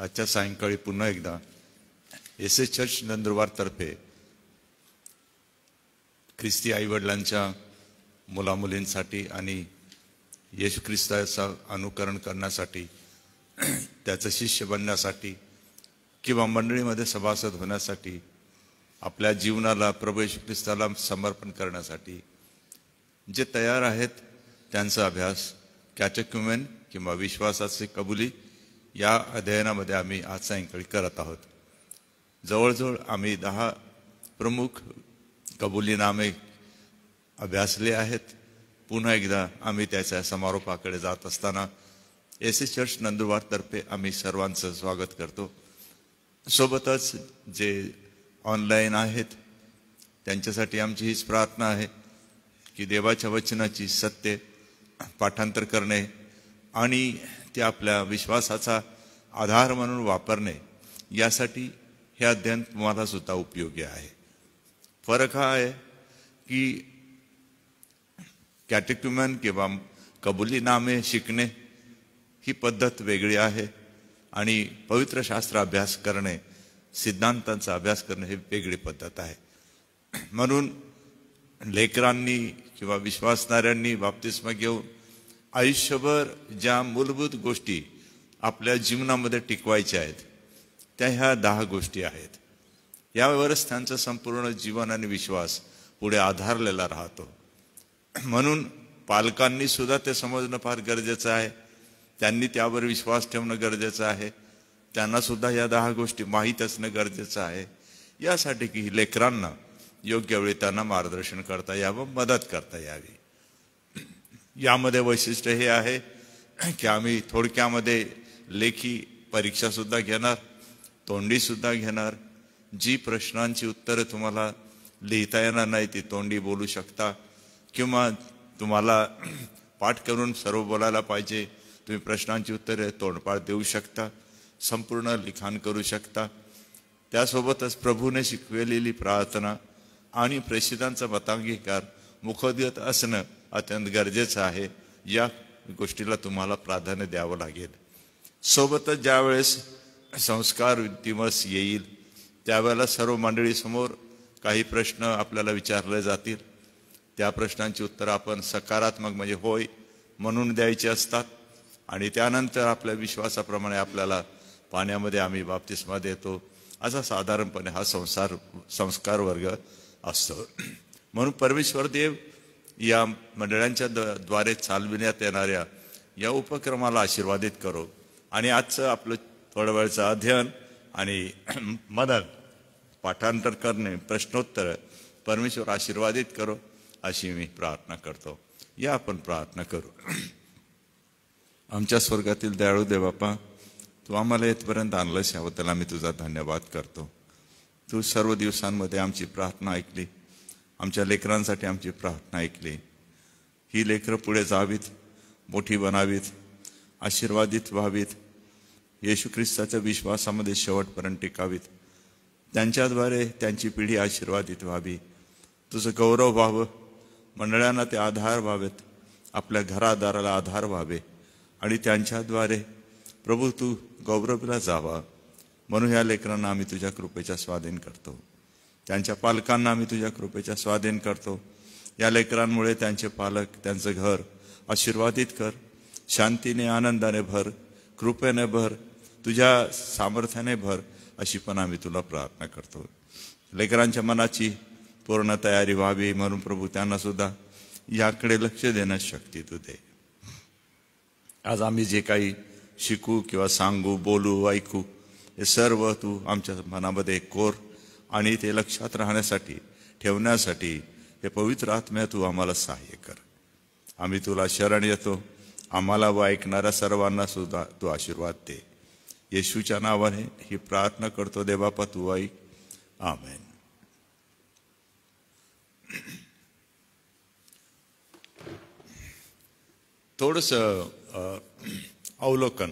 आजच्या सायंकाळी पुन्हा एकदा एस एस चर्च नंदुरबारतर्फे ख्रिस्ती आईवडिलांच्या मुलामुलींसाठी आणि येशू ख्रिस्ताचं अनुकरण करण्यासाठी त्याचं शिष्य बनण्यासाठी किंवा मंडळीमध्ये सभासद होण्यासाठी आपल्या जीवनाला प्रभू येशू ख्रिस्ताला समर्पण करण्यासाठी जे तयार आहेत त्यांचा अभ्यास कॅचक्युमेन किंवा विश्वासाची कबुली या अध्ययनामध्ये आम्ही आज सायंकाळी करत आहोत जवळजवळ आम्ही दहा प्रमुख कबुलीनामे अभ्यासले आहेत पुन्हा एकदा आम्ही त्याच्या समारोपाकडे जात असताना एस एस चर्च नंदुरबारतर्फे आम्ही सर्वांचं स्वागत करतो सोबतच जे ऑनलाईन आहेत त्यांच्यासाठी आमची हीच प्रार्थना आहे की देवाच्या वचनाची सत्य पाठांतर करणे आणि ते आपल्या विश्वासाचा आधार म्हणून वापरणे यासाठी हे अध्ययन तुम्हाला सुद्धा उपयोगी आहे फरक हा आहे की कॅटेक्युमन किंवा कबुलीनामे शिकणे ही पद्धत वेगळी आहे आणि पवित्र शास्त्र अभ्यास करणे सिद्धांतांचा अभ्यास करणे ही वेगळी पद्धत आहे म्हणून लेकरांनी किंवा विश्वासणाऱ्यांनी बाप्तिस्मा घेऊन आयुष्यभर ज्या मूलभूत गोष्टी आपल्या जीवनामध्ये टिकवायच्या आहेत त्या ह्या दहा गोष्टी आहेत यावरच त्यांचं संपूर्ण जीवन आणि विश्वास पुढे आधारलेला राहतो म्हणून पालकांनी सुद्धा ते समजणं फार गरजेचं आहे त्यांनी त्यावर विश्वास ठेवणं गरजेचं आहे त्यांना सुद्धा या दहा गोष्टी माहीत असणं गरजेचं आहे यासाठी की लेकरांना योग्य वेळी त्यांना मार्गदर्शन करता यावं मदत करता यावी यामध्ये वैशिष्ट्य हे आहे की आम्ही थोडक्यामध्ये लेखी परीक्षासुद्धा घेणार तोंडीसुद्धा घेणार जी प्रश्नांची उत्तरं तुम्हाला लिहिता येणार नाही ती तोंडी बोलू शकता किंवा तुम्हाला पाठ करून सर्व बोलायला पाहिजे तुम्ही प्रश्नांची उत्तरे तोंडपाठ देऊ शकता संपूर्ण लिखाण करू शकता त्यासोबतच प्रभूने शिकवलेली प्रार्थना आणि प्रेषितांचा मतांगीकार मुखोद्गत असणं अत्यंत गरजेचं आहे या गोष्टीला तुम्हाला प्राधान्य द्यावं लागेल सोबतच ज्यावेळेस संस्कार दिवस येईल त्यावेळेला सर्व मंडळीसमोर काही प्रश्न आपल्याला विचारले जातील त्या प्रश्नांची उत्तरं आपण सकारात्मक म्हणजे होय म्हणून द्यायची असतात आणि त्यानंतर आपल्या विश्वासाप्रमाणे आपल्याला पाण्यामध्ये आम्ही बाप्तिस्मा देतो असा साधारणपणे हा संसार संस्कार वर्ग असतो म्हणून परमेश्वर देव या मंडळांच्या द द्वारे चालविण्यात येणाऱ्या या उपक्रमाला आशीर्वादित करो आणि आजचं आपलं थोड्या वेळचं अध्ययन आणि मदत पाठांतर करणे प्रश्नोत्तर परमेश्वर आशीर्वादित करो अशी मी प्रार्थना करतो या आपण प्रार्थना करू आमच्या स्वर्गातील दयाळू दे तू आम्हाला येथपर्यंत आणलंस याबद्दल आम्ही तुझा धन्यवाद करतो तू सर्व दिवसांमध्ये आमची प्रार्थना ऐकली आमच्या लेकरांसाठी आमची प्रार्थना ऐकली ही लेकरं पुढे जावीत मोठी बनावीत आशीर्वादित व्हावीत येशू ख्रिस्ताच्या विश्वासामध्ये शेवटपर्यंत टिकावीत त्यांच्याद्वारे त्यांची पिढी आशीर्वादित व्हावी तुझं गौरव व्हावं मंडळांना ते आधार व्हावेत आपल्या घरादाराला आधार व्हावे आणि त्यांच्याद्वारे प्रभू तू गौरवला जावा म्हणून ह्या लेकरांना आम्ही तुझ्या कृपेच्या स्वाधीन करतो त्यांच्या पालकांना आम्ही तुझ्या कृपेच्या स्वाधीन करतो या लेकरांमुळे त्यांचे पालक त्यांचं घर आशीर्वादित कर शांतीने आनंदाने भर कृपेने भर तुझ्या सामर्थ्याने भर अशी पण आम्ही तुला प्रार्थना करतो लेकरांच्या मनाची पूर्ण तयारी व्हावी म्हणून प्रभू त्यांना सुद्धा याकडे लक्ष देण्यास शक्ती तू दे आज आम्ही जे काही शिकू किंवा सांगू बोलू ऐकू हे सर्व तू आमच्या मनामध्ये कोर आणि ते लक्षात राहण्यासाठी ठेवण्यासाठी हे पवित्र आत्म्या तू आम्हाला सहाय्य कर आम्ही तुला शरण येतो आम्हाला व ऐकणाऱ्या सर्वांना सुद्धा तू आशीर्वाद दे येशूच्या नावाने ही प्रार्थना करतो देवापा तू आई आमेन थोडस अवलोकन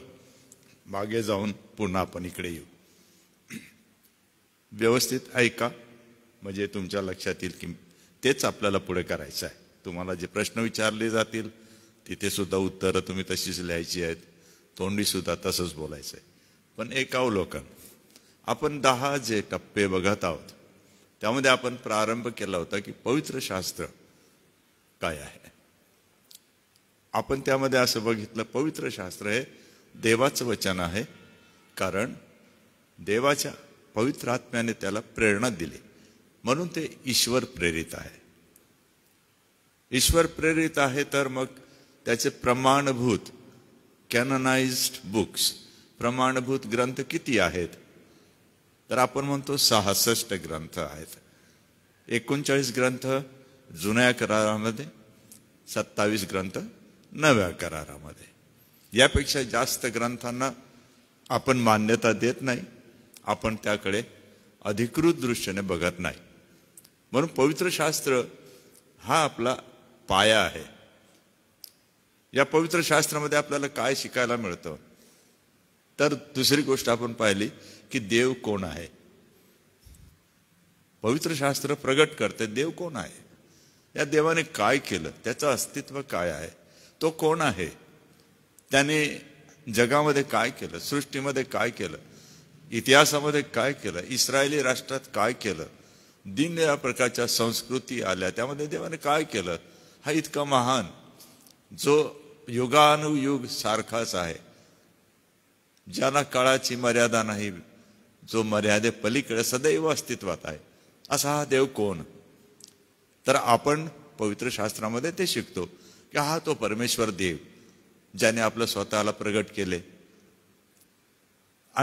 मागे जाऊन पुन्हा आपण इकडे येऊ व्यवस्थित ऐका म्हणजे तुमच्या लक्षात येईल की तेच आपल्याला पुढे करायचं आहे तुम्हाला जे प्रश्न विचारले जातील तिथे सुद्धा उत्तरं तुम्ही तशीच लिहायची आहेत तोंडीसुद्धा तसंच बोलायचं आहे पण एक अवलोकन आपण दहा जे टप्पे बघत आहोत त्यामध्ये आपण प्रारंभ केला होता की पवित्र शास्त्र काय आहे आपण त्यामध्ये असं बघितलं पवित्र शास्त्र हे देवाचं वचन आहे कारण देवाच्या पवित्र आत्म्याने त्याला प्रेरणा दिली म्हणून ते ईश्वर प्रेरित आहे ईश्वर प्रेरित आहे तर मग त्याचे प्रमाणभूत कॅननाइज्ड बुक्स प्रमाणभूत ग्रंथ किती आहेत तर आपण म्हणतो सहासष्ट ग्रंथ आहेत एकोणचाळीस ग्रंथ जुन्या करारामध्ये सत्तावीस ग्रंथ नव्या करारामध्ये यापेक्षा जास्त ग्रंथांना आपण मान्यता देत नाही आपण त्याकडे अधिकृत दृष्टीने बघत नाही म्हणून पवित्र शास्त्र हा आपला पाया आहे या पवित्र शास्त्रामध्ये आपल्याला काय शिकायला मिळतं तर दुसरी गोष्ट आपण पाहिली की देव कोण आहे पवित्र शास्त्र प्रगट करते देव कोण आहे या देवाने काय केलं त्याचं अस्तित्व काय आहे तो कोण आहे त्याने जगामध्ये काय केलं सृष्टीमध्ये काय केलं इतिहासामध्ये काय केलं इस्रायली राष्ट्रात काय केलं दिन या प्रकारच्या संस्कृती आल्या त्यामध्ये देवाने काय केलं हा इतका महान जो युगानुयुग सारखाच आहे ज्यांना काळाची मर्यादा नाही जो मर्यादे पलीकडे सदैव अस्तित्वात आहे असा हा देव कोण तर आपण पवित्र शास्त्रामध्ये ते शिकतो की हा तो परमेश्वर देव ज्याने आपलं स्वतःला प्रगट केले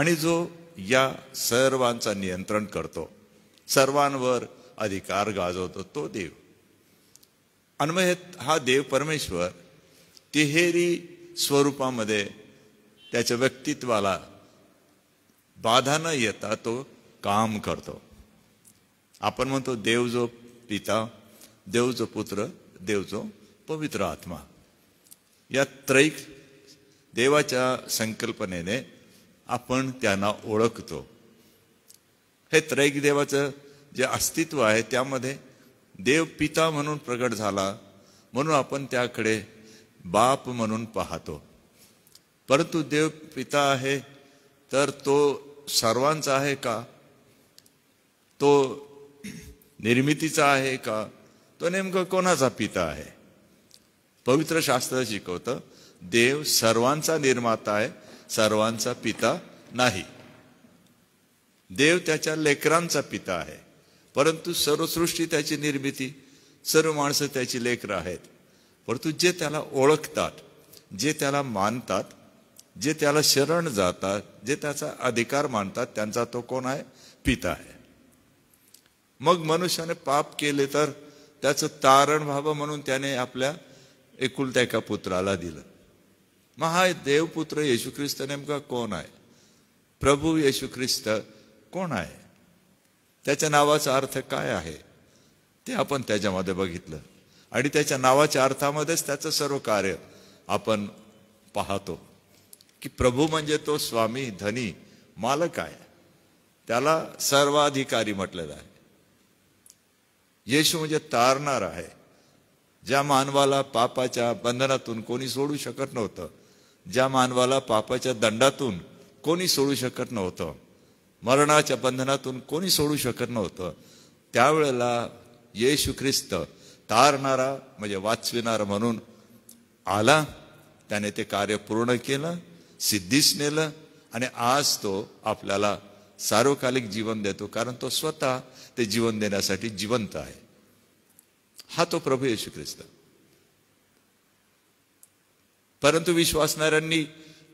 आणि जो या सर्वांचा नियंत्रण करतो सर्वांवर अधिकार गाजवतो तो देव अन्वय हा देव परमेश्वर तिहेरी स्वरूपामध्ये त्याच्या व्यक्तित्वाला बाधा न येता तो काम करतो आपण म्हणतो देव जो पिता देव जो पुत्र देव जो पवित्र आत्मा या त्रैक देवाच्या संकल्पनेने आपण त्यांना ओळखतो हे त्रैकदेवाचं जे अस्तित्व आहे त्यामध्ये देव पिता म्हणून प्रकट झाला म्हणून आपण त्याकडे बाप म्हणून पाहतो परंतु देव पिता आहे तर तो सर्वांचा आहे का तो निर्मितीचा आहे का तो नेमकं कोणाचा पिता आहे पवित्र शास्त्र शिकवतं देव सर्वांचा निर्माता आहे सर्वांचा पिता नाही देव त्याच्या लेकरांचा पिता आहे परंतु सर्वसृष्टी त्याची निर्मिती सर्व माणसं त्याची लेकरं आहेत परंतु जे त्याला ओळखतात जे त्याला मानतात जे त्याला शरण जातात जे त्याचा अधिकार मानतात त्यांचा तो कोण आहे पिता आहे मग मनुष्याने पाप केले तर त्याचं तारण व्हावं म्हणून त्याने आपल्या एकुलत्या एका पुत्राला दिलं महाय देवपुत्र येशू ख्रिस्त नेमका कोण आहे प्रभू येशू ख्रिस्त कोण आहे त्याच्या नावाचा अर्थ काय आहे ते आपण त्याच्यामध्ये बघितलं आणि त्याच्या नावाच्या अर्थामध्येच त्याचं सर्व कार्य आपण पाहतो की प्रभू म्हणजे तो स्वामी धनी मालक आहे त्याला सर्वाधिकारी म्हटलेला आहे येशू म्हणजे तारणार आहे ज्या मानवाला पापाच्या बंधनातून कोणी सोडू शकत नव्हतं ज्या मानवाला पापाच्या दंडातून कोणी सोडू शकत नव्हतं मरणाच्या बंधनातून कोणी सोडू शकत नव्हतं त्यावेळेला येशू ख्रिस्त तारणारा म्हणजे वाचविणारा म्हणून आला त्याने ते कार्य पूर्ण केलं सिद्धीस नेलं आणि आज तो आपल्याला सार्वकालिक जीवन देतो कारण तो स्वतः ते जीवन देण्यासाठी जिवंत आहे हा तो प्रभू येशू ख्रिस्त परंतु विश्वासणाऱ्यांनी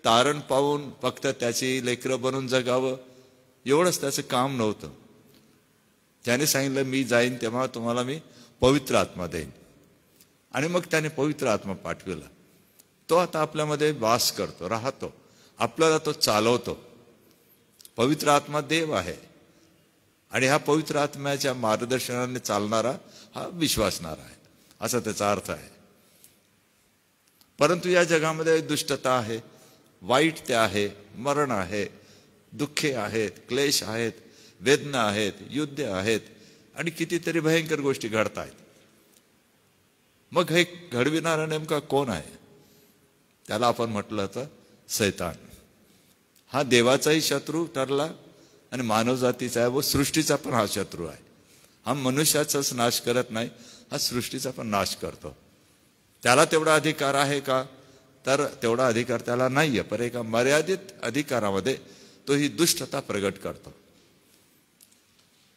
तारण पाहून फक्त त्याची लेकरं बनून जगावं एवढंच त्याचं काम नव्हतं त्याने सांगितलं मी जाईन तेव्हा तुम्हाला मी पवित्र आत्मा देईन आणि मग त्याने पवित्र आत्मा पाठविला तो आता आपल्यामध्ये वास करतो राहतो आपल्याला तो चालवतो पवित्र आत्मा देव आहे आणि हा पवित्र आत्म्याच्या मार्गदर्शनाने चालणारा हा विश्वासणारा आहे असा त्याचा अर्थ आहे परंतु या जगामध्ये दुष्टता आहे वाईट ते आहे मरण आहे दुःखे आहेत क्लेश आहेत वेदना आहेत युद्ध आहेत आणि कितीतरी भयंकर गोष्टी घडत आहेत मग हे घडविणारा नेमका कोण आहे त्याला आपण म्हटलं होतं सैतान हा देवाचाही शत्रू ठरला आणि मानवजातीचा आहे व सृष्टीचा पण हा शत्रू आहे हा मनुष्याचाच नाश करत नाही हा सृष्टीचा पण नाश करतो त्याला तेवढा अधिकार आहे का तर तेवढा अधिकार त्याला नाही आहे पर एका मर्यादित अधिकारामध्ये तो ही दुष्टता प्रगट करतो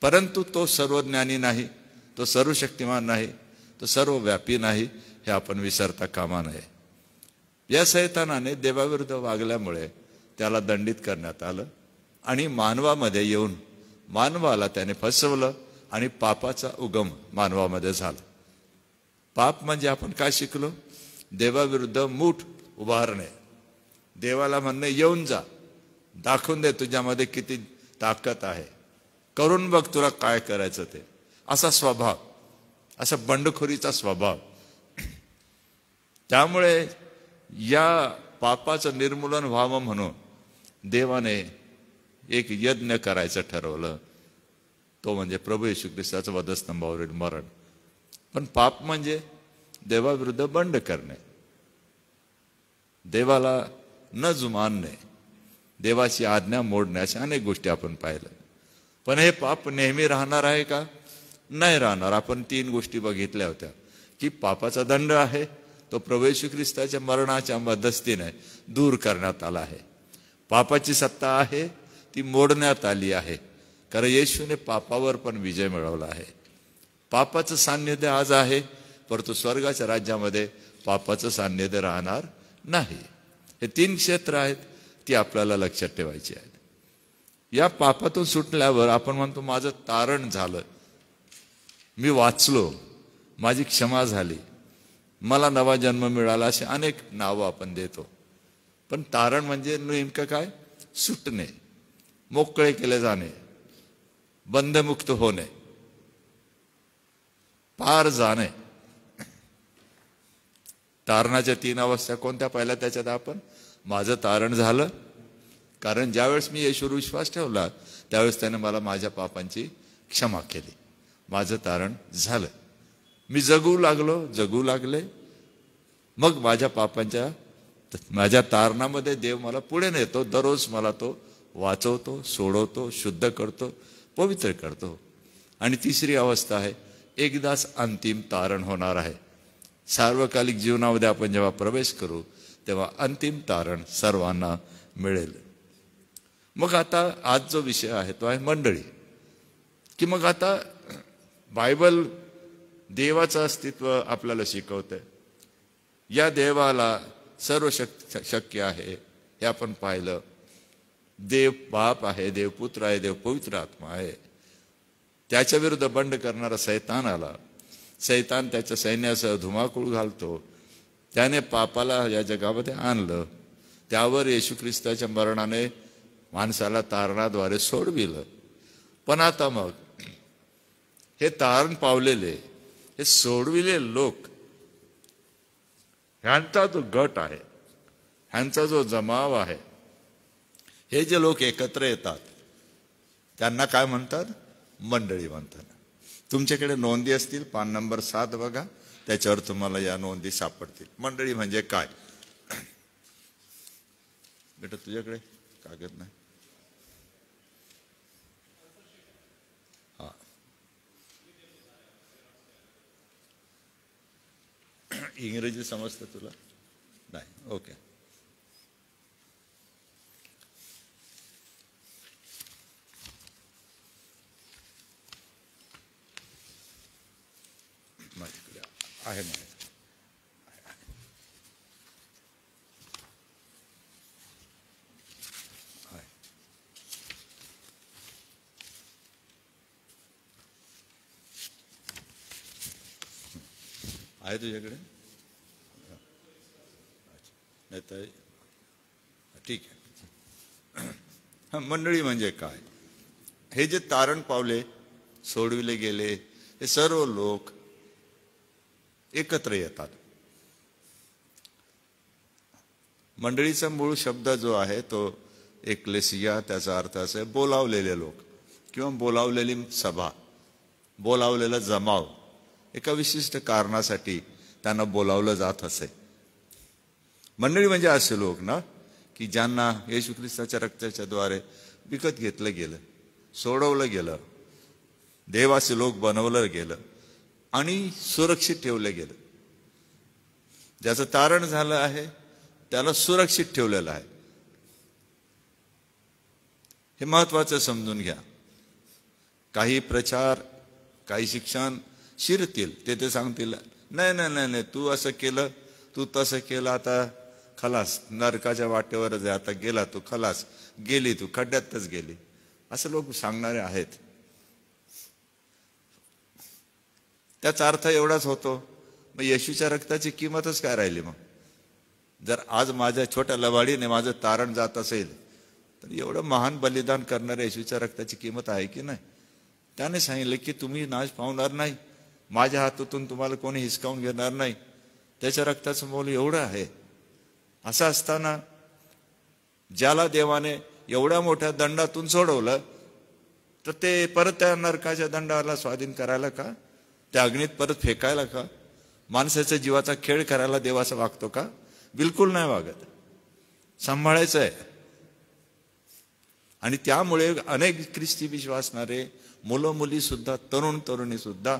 परंतु तो सर्वज्ञानी नाही तो सर्वशक्तिमान नाही तो सर्वव्यापी नाही हे आपण विसरता कामा नये या सैतानाने देवाविरुद्ध वागल्यामुळे त्याला दंडित करण्यात आलं आणि मानवामध्ये येऊन मानवाला त्याने फसवलं आणि पापाचा उगम मानवामध्ये झाला पाप म्हणजे आपण काय शिकलो देवाविरुद्ध मूठ उभारणे देवाला म्हणणे येऊन जा दाखवून दे तुझ्यामध्ये किती ताकद आहे करून बघ तुला काय करायचं ते असा स्वभाव असा बंडखोरीचा स्वभाव त्यामुळे या पापाचं निर्मूलन व्हावं म्हणून देवाने एक यज्ञ करायचं ठरवलं तो म्हणजे प्रभू येशू ख्रिस्ताचं वधस्तंभावरील मरण पण पाप म्हणजे देवाविरुद्ध बंड करणे देवाला न जुमानणे देवाची आज्ञा मोडणे अशा अनेक गोष्टी आपण पाहिल्या पण हे पाप नेहमी राहणार आहे का नाही राहणार आपण तीन गोष्टी बघितल्या होत्या की पापाचा दंड आहे तो प्रवेश ख्रिस्ताच्या मरणाच्या मध्यस्थीने दूर करण्यात आला आहे पापाची सत्ता आहे ती मोडण्यात आली आहे कारण येशूने पापावर पण विजय मिळवला आहे पापाचं सान्निध्य आज आहे परंतु स्वर्गाच्या राज्यामध्ये पापाचं सान्निध्य राहणार नाही हे तीन क्षेत्र आहेत ती आपल्याला लक्षात ठेवायची आहेत या पापातून सुटल्यावर आपण म्हणतो माझं तारण झालं मी वाचलो माझी क्षमा झाली मला नवा जन्म मिळाला असे अनेक नावं आपण देतो पण तारण म्हणजे नेमकं काय सुटणे मोकळे केले जाणे बंधमुक्त होणे पार जाणे तारणाच्या तीन अवस्था कोणत्या पहिल्या त्याच्यात आपण माझं तारण झालं कारण ज्यावेळेस मी येशूवर विश्वास ठेवला त्यावेळेस त्याने मला माझ्या पापांची क्षमा केली माझं तारण झालं मी जगू लागलो जगू लागले मग माझ्या पापांच्या माझ्या तारणामध्ये देव मला पुढे नेतो दररोज मला तो वाचवतो सोडवतो शुद्ध करतो पवित्र करतो आणि तिसरी अवस्था आहे एकदाच अंतिम तारण होणार आहे सार्वकालिक जीवनामध्ये आपण जेव्हा प्रवेश करू तेव्हा अंतिम तारण सर्वांना मिळेल मग आता आज जो विषय आहे तो आहे मंडळी की मग आता बायबल देवाचं अस्तित्व आपल्याला आहे या देवाला सर्व शक शक्य आहे हे आपण पाहिलं देव बाप आहे देव पुत्र आहे देव पवित्र आत्मा आहे त्याच्या विरुद्ध बंड करणारा सैतान आला सैतान त्याच्या सैन्यासह धुमाकूळ घालतो त्याने पापाला या जगामध्ये आणलं त्यावर येशू ख्रिस्ताच्या मरणाने माणसाला तारणाद्वारे सोडविलं पण आता मग हे तारण पावलेले हे सोडविले लोक ह्यांचा जो गट आहे ह्यांचा जो जमाव आहे हे जे लोक एकत्र येतात त्यांना काय म्हणतात मंडळी म्हणताना तुमच्याकडे नोंदी असतील पान नंबर सात बघा त्याच्यावर तुम्हाला या नोंदी सापडतील मंडळी म्हणजे काय बेटा तुझ्याकडे कागद नाही इंग्रजी समजतं तुला नाही ओके आहे म्हणे आहे तुझ्याकडे नाही तर ठीक आहे मंडळी म्हणजे काय हे जे तारण पावले सोडविले गेले हे सर्व लोक एकत्र येतात मंडळीचा मूळ शब्द जो आहे तो एकलेसिया त्याचा अर्थ असा आहे बोलावलेले लोक किंवा बोलावलेली सभा बोलावलेला जमाव एका विशिष्ट कारणासाठी त्यांना बोलावलं जात असे मंडळी म्हणजे असे लोक ना की ज्यांना येशू ख्रिस्ताच्या रक्ताच्या द्वारे विकत घेतलं गेलं सोडवलं गेलं देवाचे लोक बनवलं गेलं आणि सुरक्षित ठेवलं गेलं ज्याचं तारण झालं आहे त्याला सुरक्षित ठेवलेलं आहे हे महत्वाचं समजून घ्या काही प्रचार काही शिक्षण शिरतील ते ते सांगतील नाही नाही नाही नाही तू असं केलं तू तसं केलं आता खलास नरकाच्या वाटेवर आता गेला तू खलास गेली तू खड्ड्यातच गेली असं लोक सांगणारे आहेत त्याचा अर्थ एवढाच होतो मग येशूच्या रक्ताची किंमतच काय राहिली मग जर आज माझ्या छोट्या लवाडीने माझं तारण जात असेल तर एवढं महान बलिदान करणाऱ्या येशूच्या रक्ताची किंमत आहे की नाही त्याने सांगितलं की तुम्ही नाश पावणार नाही माझ्या हातातून तुम्हाला कोणी हिसकावून घेणार नाही त्याच्या रक्ताचं मोल एवढं आहे असं असताना ज्याला देवाने एवढ्या मोठ्या दंडातून सोडवलं तर ते परत त्या नरकाच्या दंडाला स्वाधीन करायला का त्या अग्नीत परत फेकायला का माणसाच्या जीवाचा खेळ करायला देवाचा वागतो का बिलकुल नाही वागत सांभाळायचं आहे आणि त्यामुळे अनेक ख्रिस्ती विश्वासणारे मुलं मुली सुद्धा तरुण तरुणी सुद्धा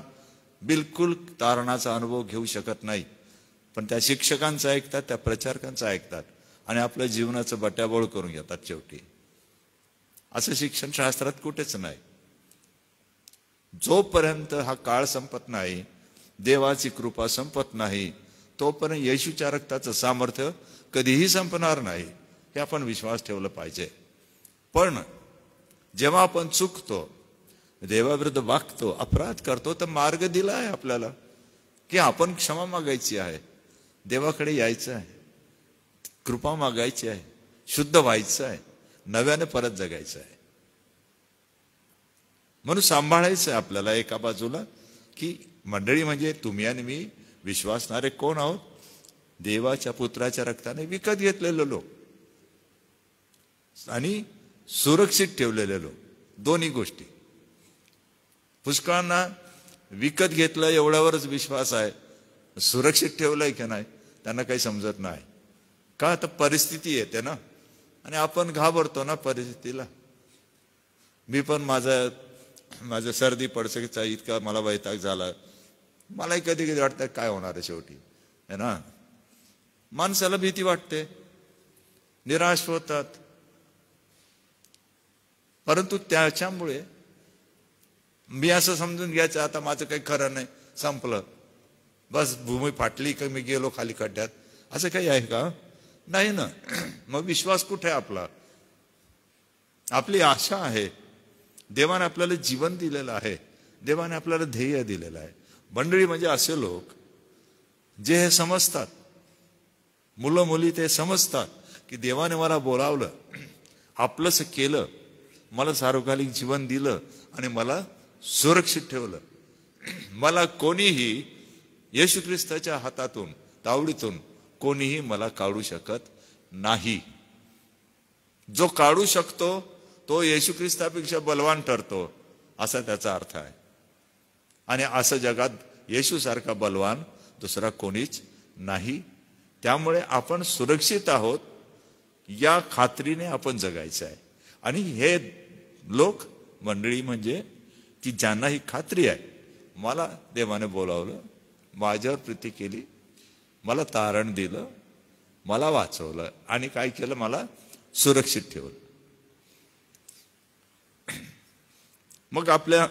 बिलकुल तारणाचा अनुभव घेऊ शकत नाही पण त्या शिक्षकांचं ऐकतात त्या प्रचारकांचं ऐकतात आणि आपल्या जीवनाचं बट्याबोळ करून घेतात शेवटी असं शिक्षण शास्त्रात कुठेच नाही जोपर्यंत हा काळ संपत नाही देवाची कृपा संपत नाही तोपर्यंत येशूच्या सामर्थ्य कधीही संपणार नाही हे आपण विश्वास ठेवला पाहिजे पण जेव्हा आपण चुकतो देवाविरुद्ध वागतो अपराध करतो तर मार्ग दिला आहे आपल्याला की आपण क्षमा मागायची आहे देवाकडे यायचं आहे कृपा मागायची आहे शुद्ध व्हायचं आहे नव्याने परत जगायचं आहे म्हणून सांभाळायचं आहे आपल्याला एका बाजूला की मंडळी म्हणजे तुम्ही आणि मी विश्वासणारे कोण आहोत देवाच्या पुत्राच्या रक्ताने विकत घेतलेले लोक आणि सुरक्षित ठेवलेले लोक दोन्ही गोष्टी पुष्कळांना विकत घेतलं एवढ्यावरच विश्वास आहे सुरक्षित ठेवलंय की नाही त्यांना काही समजत नाही का आता परिस्थिती येते ना आणि आपण घाबरतो ना परिस्थितीला मी पण माझ्या माझं सर्दी पडसकीचा इतका मला वैताग झाला मलाही कधी कधी वाटतं काय होणार आहे शेवटी है ना माणसाला भीती वाटते निराश होतात परंतु त्याच्यामुळे मी असं समजून घ्यायचं आता माझं काही खरं नाही संपलं बस भूमी फाटली का मी गेलो खाली खड्ड्यात असं काही आहे का नाही ना मग विश्वास कुठे आपला आपली आशा आहे देवाने आपल्याला जीवन दिलेलं आहे देवाने आपल्याला ध्येय दिलेलं आहे मंडळी म्हणजे असे लोक जे हे समजतात मुलं मुली ते समजतात की देवाने मला बोलावलं आपलंच केलं मला सार्वकालिक जीवन दिलं आणि मला सुरक्षित ठेवलं मला कोणीही येशू ख्रिस्ताच्या हातातून तावडीतून कोणीही मला काढू शकत नाही जो काढू शकतो तो येशू ख्रिस्तापेक्षा बलवान ठरतो असा त्याचा अर्थ आहे आणि असं जगात येशूसारखा बलवान दुसरा कोणीच नाही त्यामुळे आपण सुरक्षित आहोत या खात्रीने आपण जगायचं आहे आणि हे लोक मंडळी म्हणजे की ज्यांना ही खात्री आहे मला देवाने बोलावलं माझ्यावर प्रीती केली मला तारण दिलं मला वाचवलं आणि काय केलं मला सुरक्षित ठेवलं मग आपल्या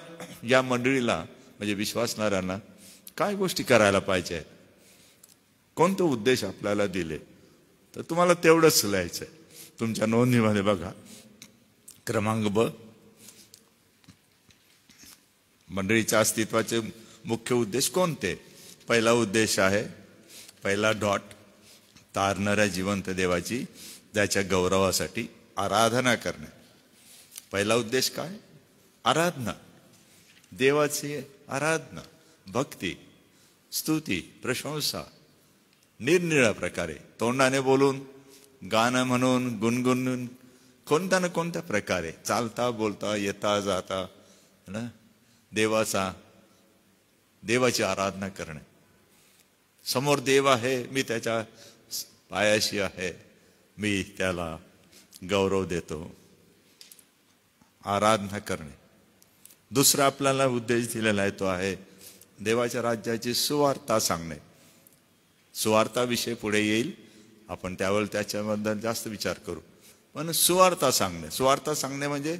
या मंडळीला म्हणजे विश्वासणाऱ्यांना काय गोष्टी करायला पाहिजे आहेत उद्देश आपल्याला दिले तर तुम्हाला तेवढंच लिहायचं आहे तुमच्या नोंदणीमध्ये बघा क्रमांक ब मंडळीच्या अस्तित्वाचे मुख्य उद्देश कोणते पहिला उद्देश आहे पहिला डॉट तारणाऱ्या जिवंत देवाची त्याच्या गौरवासाठी आराधना करणे पहिला उद्देश काय आराधना देवाची आराधना भक्ती स्तुती प्रशंसा निरनिळ्या प्रकारे तोंडाने बोलून गाणं म्हणून गुणगुणून कोणत्या ना कोणत्या प्रकारे चालता बोलता येता जाता ना देवाचा देवाची आराधना करणे समोर देव आहे मी त्याच्या पायाशी आहे मी त्याला गौरव देतो आराधना करणे दुसरा आपल्याला उद्देश दिलेला आहे तो आहे देवाच्या राज्याची सुवार्ता सांगणे विषय पुढे येईल आपण त्यावर त्याच्याबद्दल जास्त विचार करू पण सुवार्ता सांगणे सुवार्ता सांगणे म्हणजे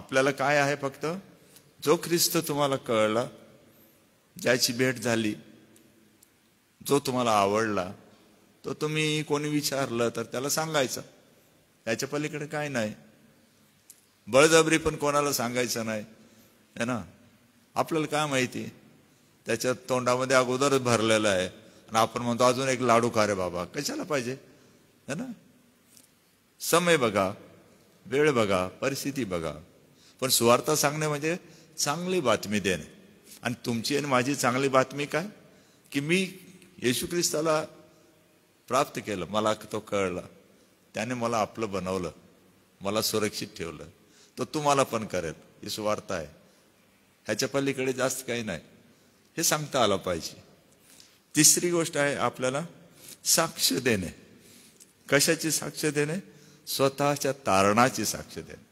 आपल्याला काय आहे फक्त जो ख्रिस्त तुम्हाला कळला ज्याची भेट झाली जो तुम्हाला आवडला तो तुम्ही कोणी विचारलं तर त्याला सांगायचं त्याच्या पलीकडे काय नाही बळजबरी पण कोणाला सांगायचं नाही आहे ना आपल्याला काय माहिती त्याच्या तोंडामध्ये अगोदरच भरलेलं आहे आणि आपण म्हणतो अजून एक लाडू खा रे बाबा कशाला पाहिजे है ना समय बघा वेळ बघा परिस्थिती बघा पण सुवार्ता सांगणे म्हणजे चांगली बातमी देणे आणि तुमची आणि माझी चांगली बातमी काय की मी येशू ख्रिस्ताला प्राप्त केलं मला तो कळला त्याने मला आपलं बनवलं मला सुरक्षित ठेवलं तर तुम्हाला पण करेल ही सुवार्ता आहे ह्याच्या पलीकडे जास्त काही नाही हे सांगता आलं पाहिजे तिसरी गोष्ट आहे आपल्याला साक्ष देणे कशाची साक्ष देणे स्वतःच्या तारणाची साक्ष देणे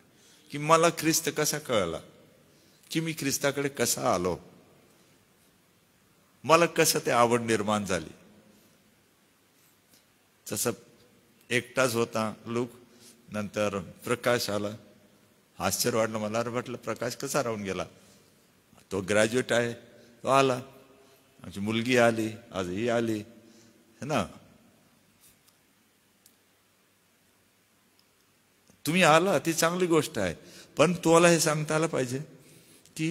की मला ख्रिस्त कसा कळला की मी ख्रिस्ताकडे कसा आलो मला कसं ते आवड निर्माण झाली जसं एकटाच होता लूक नंतर प्रकाश आला आश्चर्य वाटलं मला वाटलं प्रकाश कसा राहून गेला तो ग्रॅज्युएट आहे तो आला आमची मुलगी आली आज ही आली है ना तुम्ही आला ती चांगली गोष्ट आहे पण तुम्हाला हे सांगता आलं पाहिजे की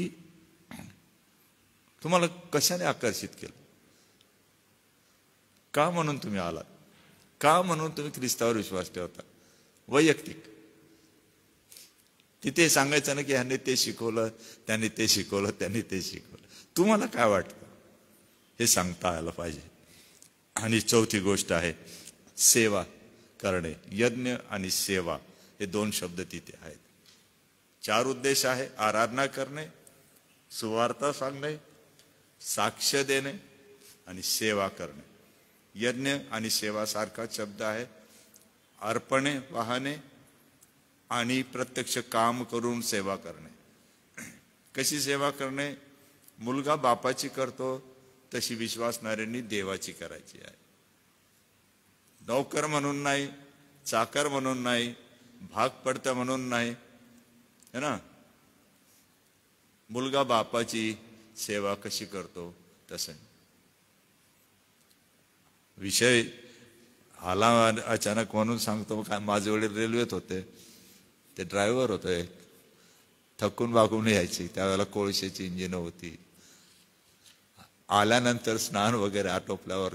तुम्हाला कशाने आकर्षित केलं का म्हणून तुम्ही आलात का म्हणून तुम्ही ख्रिस्तावर विश्वास ठेवता वैयक्तिक तिथे सांगायचं ना की ह्यांनी ते शिकवलं त्यांनी ते शिकवलं त्यांनी ते शिकवलं तुम्हाला काय वाटतं हे सांगता आलं पाहिजे आणि चौथी गोष्ट आहे सेवा करणे यज्ञ आणि सेवा हे दोन शब्द तिथे आहेत चार उद्देश आहे आराधना करणे सुवार्ता सांगणे साक्ष देणे आणि सेवा करणे यज्ञ आणि सेवा सारखा शब्द आहे अर्पणे वाहने आणि प्रत्यक्ष काम करून सेवा करणे कशी सेवा करणे मुलगा बापाची करतो तशी विश्वासणाऱ्यांनी देवाची करायची आहे नौकर म्हणून नाही चाकर म्हणून नाही भाग पडतं म्हणून नाही है ना मुलगा बापाची सेवा कशी करतो तसं विषय आला अचानक म्हणून सांगतो काय माझे वडील रेल्वेत होते ते ड्रायव्हर होतं एक थकून वागून यायची त्यावेळेला कोळशेची इंजिन होती आल्यानंतर स्नान वगैरे आटोपल्यावर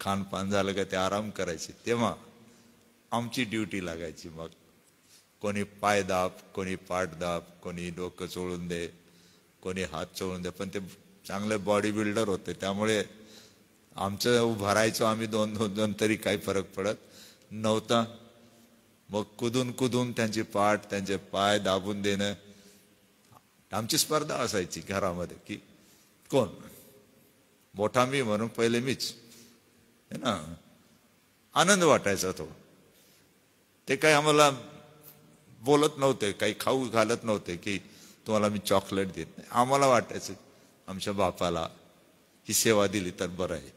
खानपान झालं का ते आराम करायचे तेव्हा आमची ड्युटी लागायची मग कोणी पाय दाब कोणी पाठ दाब कोणी डोकं चोळून दे कोणी हात चोळून दे पण ते चांगले बॉडी बिल्डर होते त्यामुळे आमचं भरायचो आम्ही दोन दोन दोन तरी काही फरक पडत नव्हता मग कुदून कुदून त्यांची पाठ त्यांचे पाय दाबून देणं आमची स्पर्धा असायची घरामध्ये की कोण मोठा मी म्हणून पहिले मीच है ना आनंद वाटायचा तो ते काही आम्हाला बोलत नव्हते काही खाऊ घालत नव्हते की तुम्हाला मी चॉकलेट देत नाही आम्हाला वाटायचं आमच्या बापाला ही सेवा दिली तर बरं आहे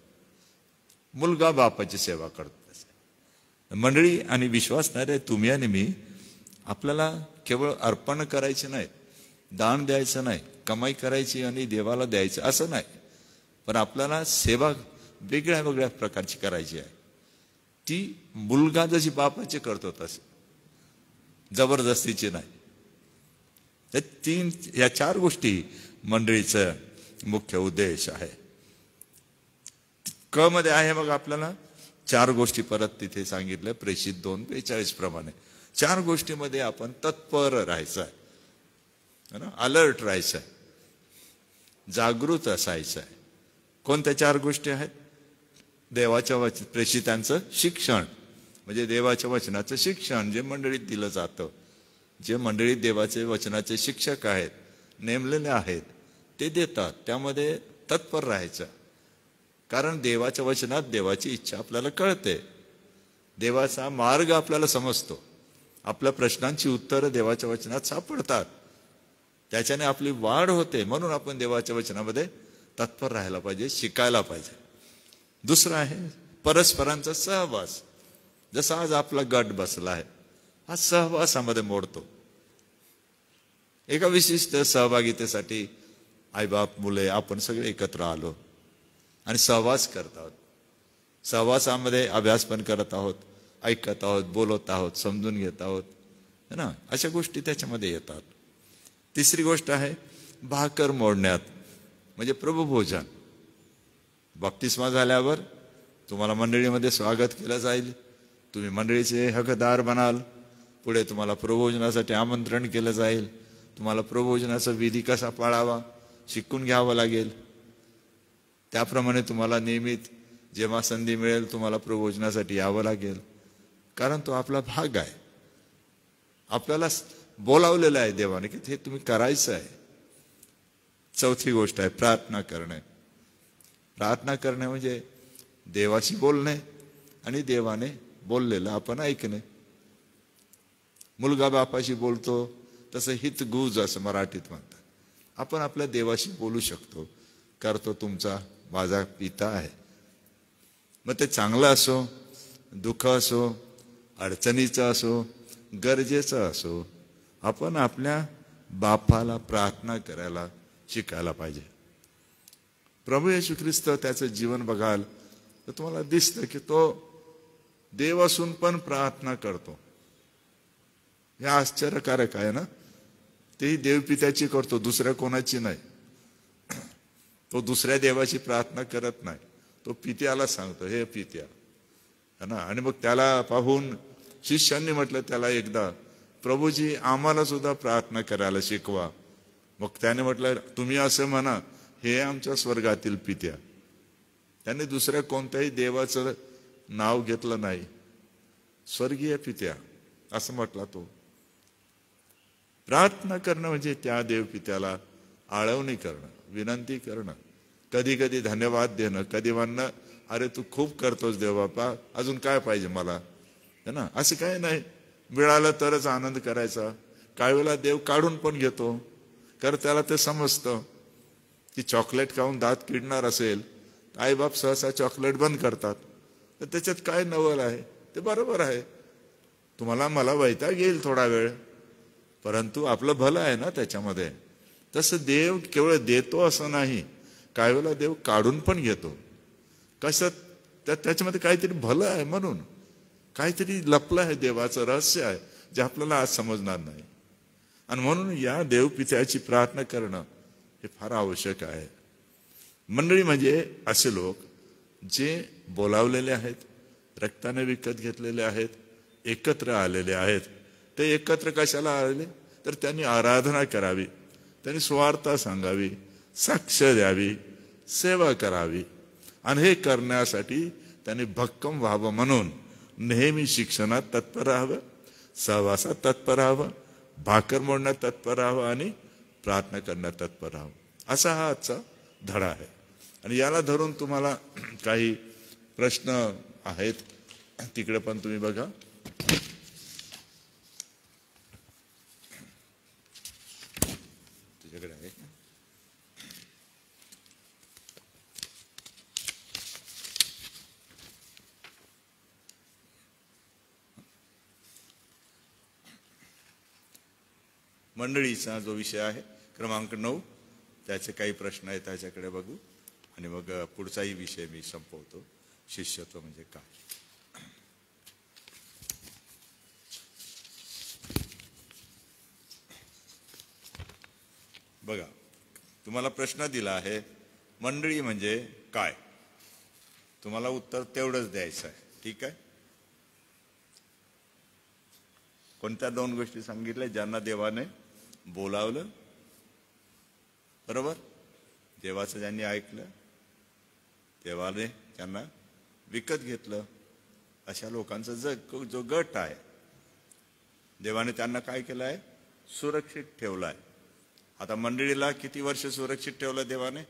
मुलगा बापाची सेवा करतो मंडळी आणि विश्वासणारे तुम्ही आणि मी आपल्याला केवळ अर्पण करायचे नाही दान द्यायचं नाही कमाई करायची आणि देवाला द्यायचं असं नाही पण आपल्याला सेवा वेगळ्या वेगळ्या प्रकारची करायची आहे ती मुलगा जशी बापाची करतो तसे जबरदस्तीची नाही तर तीन या चार गोष्टी मंडळीचं मुख्य उद्देश आहे क मध्ये आहे मग आपल्याला चार गोष्टी परत तिथे सांगितलं प्रेषित दोन बेचाळीस प्रमाणे चार गोष्टीमध्ये आपण तत्पर राहायचं आहे ना अलर्ट राहायचं आहे जागृत असायचं आहे कोणत्या चार गोष्टी आहेत देवाच्या वच प्रेषितांचं शिक्षण म्हणजे देवाच्या वचनाचं शिक्षण जे मंडळीत दिलं जातं जे मंडळीत देवाचे वचनाचे शिक्षक आहेत नेमलेले आहेत ते देतात त्यामध्ये तत्पर राहायचं कारण देवाच्या वचनात देवाची इच्छा आपल्याला कळते देवाचा मार्ग आपल्याला समजतो आपल्या प्रश्नांची उत्तरं देवाच्या वचनात सापडतात त्याच्याने आपली वाढ होते म्हणून आपण देवाच्या वचनामध्ये तत्पर राहायला पाहिजे शिकायला पाहिजे दुसरं आहे परस्परांचा सहवास जसा आज आपला गट बसला आहे हा सहवासामध्ये मोडतो एका विशिष्ट सहभागितेसाठी आईबाप मुले आपण सगळे एकत्र आलो आणि सहवास करत आहोत सहवासामध्ये अभ्यास पण करत आहोत ऐकत आहोत बोलत आहोत समजून घेत आहोत है ना अशा गोष्टी त्याच्यामध्ये येतात तिसरी गोष्ट आहे भाकर मोडण्यात म्हणजे प्रभूभोजन बाप्तिस्मा झाल्यावर तुम्हाला मंडळीमध्ये स्वागत केलं जाईल तुम्ही मंडळीचे हकदार बनाल पुढे तुम्हाला प्रभोजनासाठी आमंत्रण केलं जाईल तुम्हाला प्रभोजनाचा विधी कसा पाळावा शिकून घ्यावं लागेल त्याप्रमाणे तुम्हाला नियमित जेव्हा संधी मिळेल तुम्हाला प्रभोजनासाठी यावं लागेल कारण तो आपला भाग आहे आपल्याला बोलावलेलं आहे देवाने की हे तुम्ही करायचं आहे चौथी गोष्ट आहे प्रार्थना करणे प्रार्थना करणे म्हणजे देवाशी बोलणे आणि देवाने बोललेलं आपण ऐकणे मुलगा बापाशी बोलतो तसं हितगुज असं मराठीत म्हणतात आपण आपल्या देवाशी बोलू शकतो करतो तुमचा माझा पिता आहे मग ते चांगलं असो दुःख असो अडचणीचं असो गरजेचं असो आपण आपल्या बापाला प्रार्थना करायला शिकायला पाहिजे प्रभू येशू ख्रिस्त त्याचं जीवन बघाल तर तुम्हाला दिसतं की तो देव असून पण प्रार्थना करतो हे आश्चर्यकारक आहे ना तेही देवपित्याची करतो दुसऱ्या कोणाची नाही तो दुसऱ्या देवाची प्रार्थना करत नाही तो पित्याला सांगतो हे पित्या है ना आणि मग त्याला पाहून शिष्यांनी म्हटलं त्याला एकदा प्रभूजी आम्हाला सुद्धा प्रार्थना करायला शिकवा मग त्याने म्हटलं तुम्ही असं म्हणा हे आमच्या स्वर्गातील पित्या त्याने दुसऱ्या कोणत्याही देवाचं नाव घेतलं नाही स्वर्गीय पित्या असं म्हटला तो प्रार्थना करणं म्हणजे त्या देवपित्याला आळवणी करणं विनंती करणं कधी कधी धन्यवाद देणं कधी म्हणणं अरे तू खूप करतोस देव बापा अजून काय पाहिजे मला है ना असं काय नाही मिळालं तरच आनंद करायचा काही वेळेला देव काढून पण घेतो कारण त्याला ते समजतं की चॉकलेट खाऊन दात किडणार असेल आईबाप सहसा चॉकलेट बंद करतात तर त्याच्यात काय नवल आहे ते बरोबर आहे तुम्हाला मला वैताग येईल थोडा वेळ परंतु आपलं भलं आहे ना त्याच्यामध्ये तसं देव केवळ देतो असं नाही काही वेळेला देव काढून पण घेतो कसं त्या त्याच्यामध्ये काहीतरी भलं आहे म्हणून काहीतरी लपलं आहे देवाचं रहस्य आहे जे आपल्याला आज समजणार नाही आणि म्हणून या देवपित्याची प्रार्थना करणं हे फार आवश्यक आहे मंडळी म्हणजे असे लोक जे बोलावलेले आहेत रक्ताने विकत घेतलेले आहेत एकत्र आलेले आहेत ते एकत्र कशाला आलेले तर त्यांनी आराधना करावी त्यांनी स्वार्थ सांगावी साक्ष द्यावी सेवा करावी आणि हे करण्यासाठी त्यांनी भक्कम व्हावं म्हणून नेहमी शिक्षणात तत्पर राहावं सहवासात तत्पर राहावं भाकर मोडण्यात तत्पर राहावं आणि प्रार्थना करण्यात तत्पर राहावं असा हा आजचा धडा आहे आणि याला धरून तुम्हाला काही प्रश्न आहेत तिकडे पण तुम्ही बघा मंडळीचा जो विषय आहे क्रमांक नऊ त्याचे काही प्रश्न आहेत त्याच्याकडे बघू आणि मग पुढचाही विषय मी संपवतो शिष्यत्व म्हणजे काय बघा तुम्हाला प्रश्न दिला आहे मंडळी म्हणजे काय तुम्हाला उत्तर तेवढंच द्यायचं आहे ठीक आहे कोणत्या दोन गोष्टी सांगितल्या ज्यांना देवाने बोलावलं बरोबर देवाचं ज्यांनी ऐकलं देवाने त्यांना विकत घेतलं अशा लोकांचा जग जो गट आहे देवाने त्यांना काय केलं आहे सुरक्षित ठेवलं आहे आता मंडळीला किती वर्ष सुरक्षित ठेवलं देवाने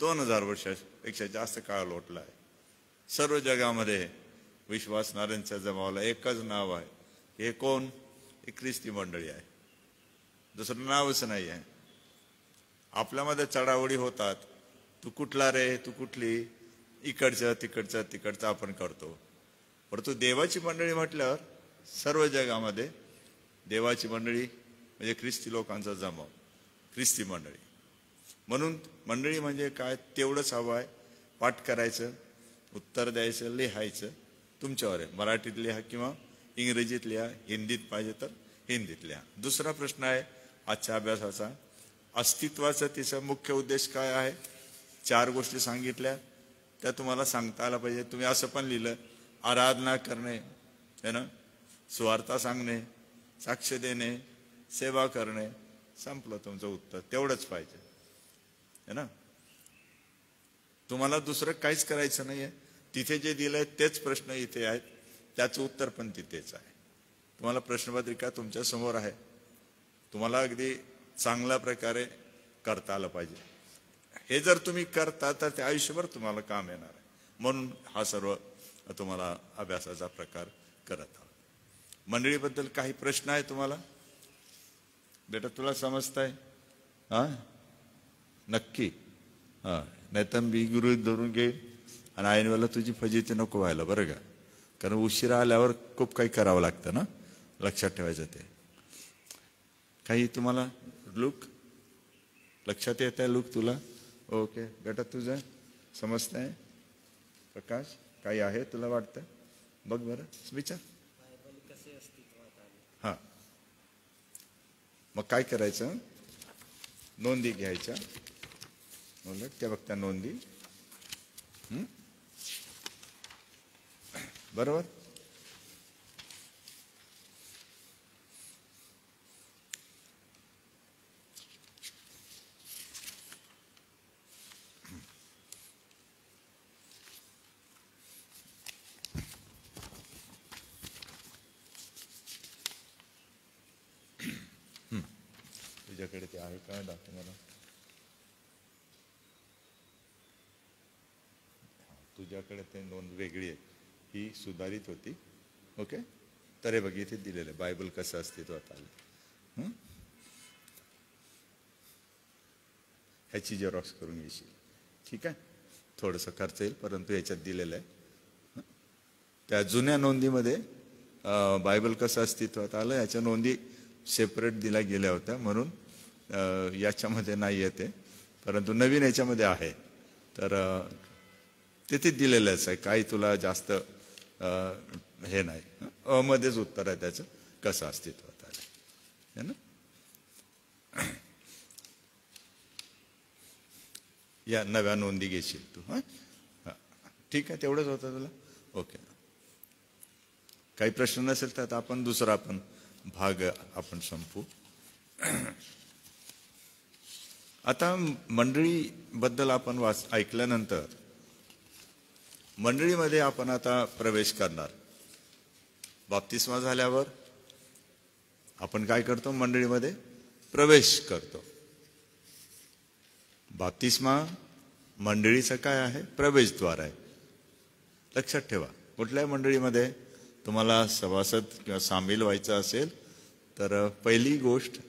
दोन हजार वर्षापेक्षा जास्त काळ लोटला आहे सर्व जगामध्ये विश्वासनाऱ्यांचा जमावला एकच नाव आहे हे कोण एक ख्रिस्ती मंडळी आहे दुसरं नावच नाही आहे आपल्यामध्ये चढावडी होतात तू कुठला रे तू कुठली इकडचं तिकडचं तिकडचं आपण करतो परंतु देवाची मंडळी म्हटल्यावर सर्व जगामध्ये देवाची मंडळी म्हणजे ख्रिस्ती लोकांचा जमाव ख्रिस्ती मंडळी म्हणून मंडळी म्हणजे काय तेवढंच हवं आहे पाठ करायचं उत्तर द्यायचं लिहायचं तुमच्यावर आहे मराठीत लिहा किंवा इंग्रजीत लिहा हिंदीत पाहिजे तर हिंदीत लिहा दुसरा प्रश्न आहे आजच्या अभ्यासाचा अस्तित्वाचा तिचा मुख्य उद्देश काय आहे चार गोष्टी सांगितल्या त्या तुम्हाला सांगता आल्या पाहिजे तुम्ही असं पण लिहिलं आराधना करणे है ना स्वार्था सांगणे साक्ष देणे सेवा करणे संपलं तुमचं उत्तर तेवढंच पाहिजे है ना तुम्हाला दुसरं काहीच करायचं नाहीये तिथे जे दिलंय तेच प्रश्न इथे आहेत त्याचं उत्तर पण तिथेच आहे तुम्हाला प्रश्नपत्रिका तुमच्या समोर आहे तुम्हाला अगदी चांगल्या प्रकारे करता आलं पाहिजे हे जर तुम्ही करता तर ते आयुष्यभर तुम्हाला काम येणार आहे म्हणून हा सर्व तुम्हाला अभ्यासाचा प्रकार करत आहोत मंडळीबद्दल काही प्रश्न आहे तुम्हाला बेटा तुला आहे हा नक्की हा नाही तर मी गुरु धरून घेईल आणि वेळेला तुझी फजिती नको व्हायला बरं का कारण उशिरा आल्यावर खूप काही करावं लागतं ना लक्षात ठेवायचं ते काही तुम्हाला लुक लक्षात येत आहे लुक तुला ओके बेटा तुझं समजत आहे प्रकाश काही आहे तुला वाटतं बघ बरं विचार हां मग काय करायचं नोंदी घ्यायच्या उलट त्या बघता नोंदी बरोबर कळला तुम्हाला तुझ्याकडे ते नोंद वेगळी आहे ही सुधारित होती ओके तर हे इथे दिलेलं आहे बायबल कसं अस्तित्वात आलं ह्याची जेरॉक्स करून घेशील ठीक आहे थोडंसं खर्च येईल परंतु याच्यात दिलेलं आहे त्या जुन्या नोंदीमध्ये बायबल कसं अस्तित्वात आलं याच्या नोंदी सेपरेट दिल्या गेल्या होत्या म्हणून याच्यामध्ये नाही येते परंतु नवीन याच्यामध्ये आहे तर तिथे दिलेलंच आहे काही तुला जास्त हे नाही अमध्येच उत्तर आहे त्याचं कसं अस्तित्वात आलं ना या नव्या नोंदी घेशील तू हा ठीक आहे तेवढंच होतं तुला ओके काही प्रश्न नसेल तर आता आपण दुसरा आपण भाग आपण संपू आता मंडळीबद्दल आपण वाच ऐकल्यानंतर मंडळीमध्ये आपण आता प्रवेश करणार बाप्तिस्मा झाल्यावर आपण काय करतो मंडळीमध्ये प्रवेश करतो बाप्तिस्मा मंडळीचं काय आहे प्रवेशद्वार आहे लक्षात ठेवा कुठल्याही मंडळीमध्ये तुम्हाला सभासद किंवा सामील व्हायचं असेल तर पहिली गोष्ट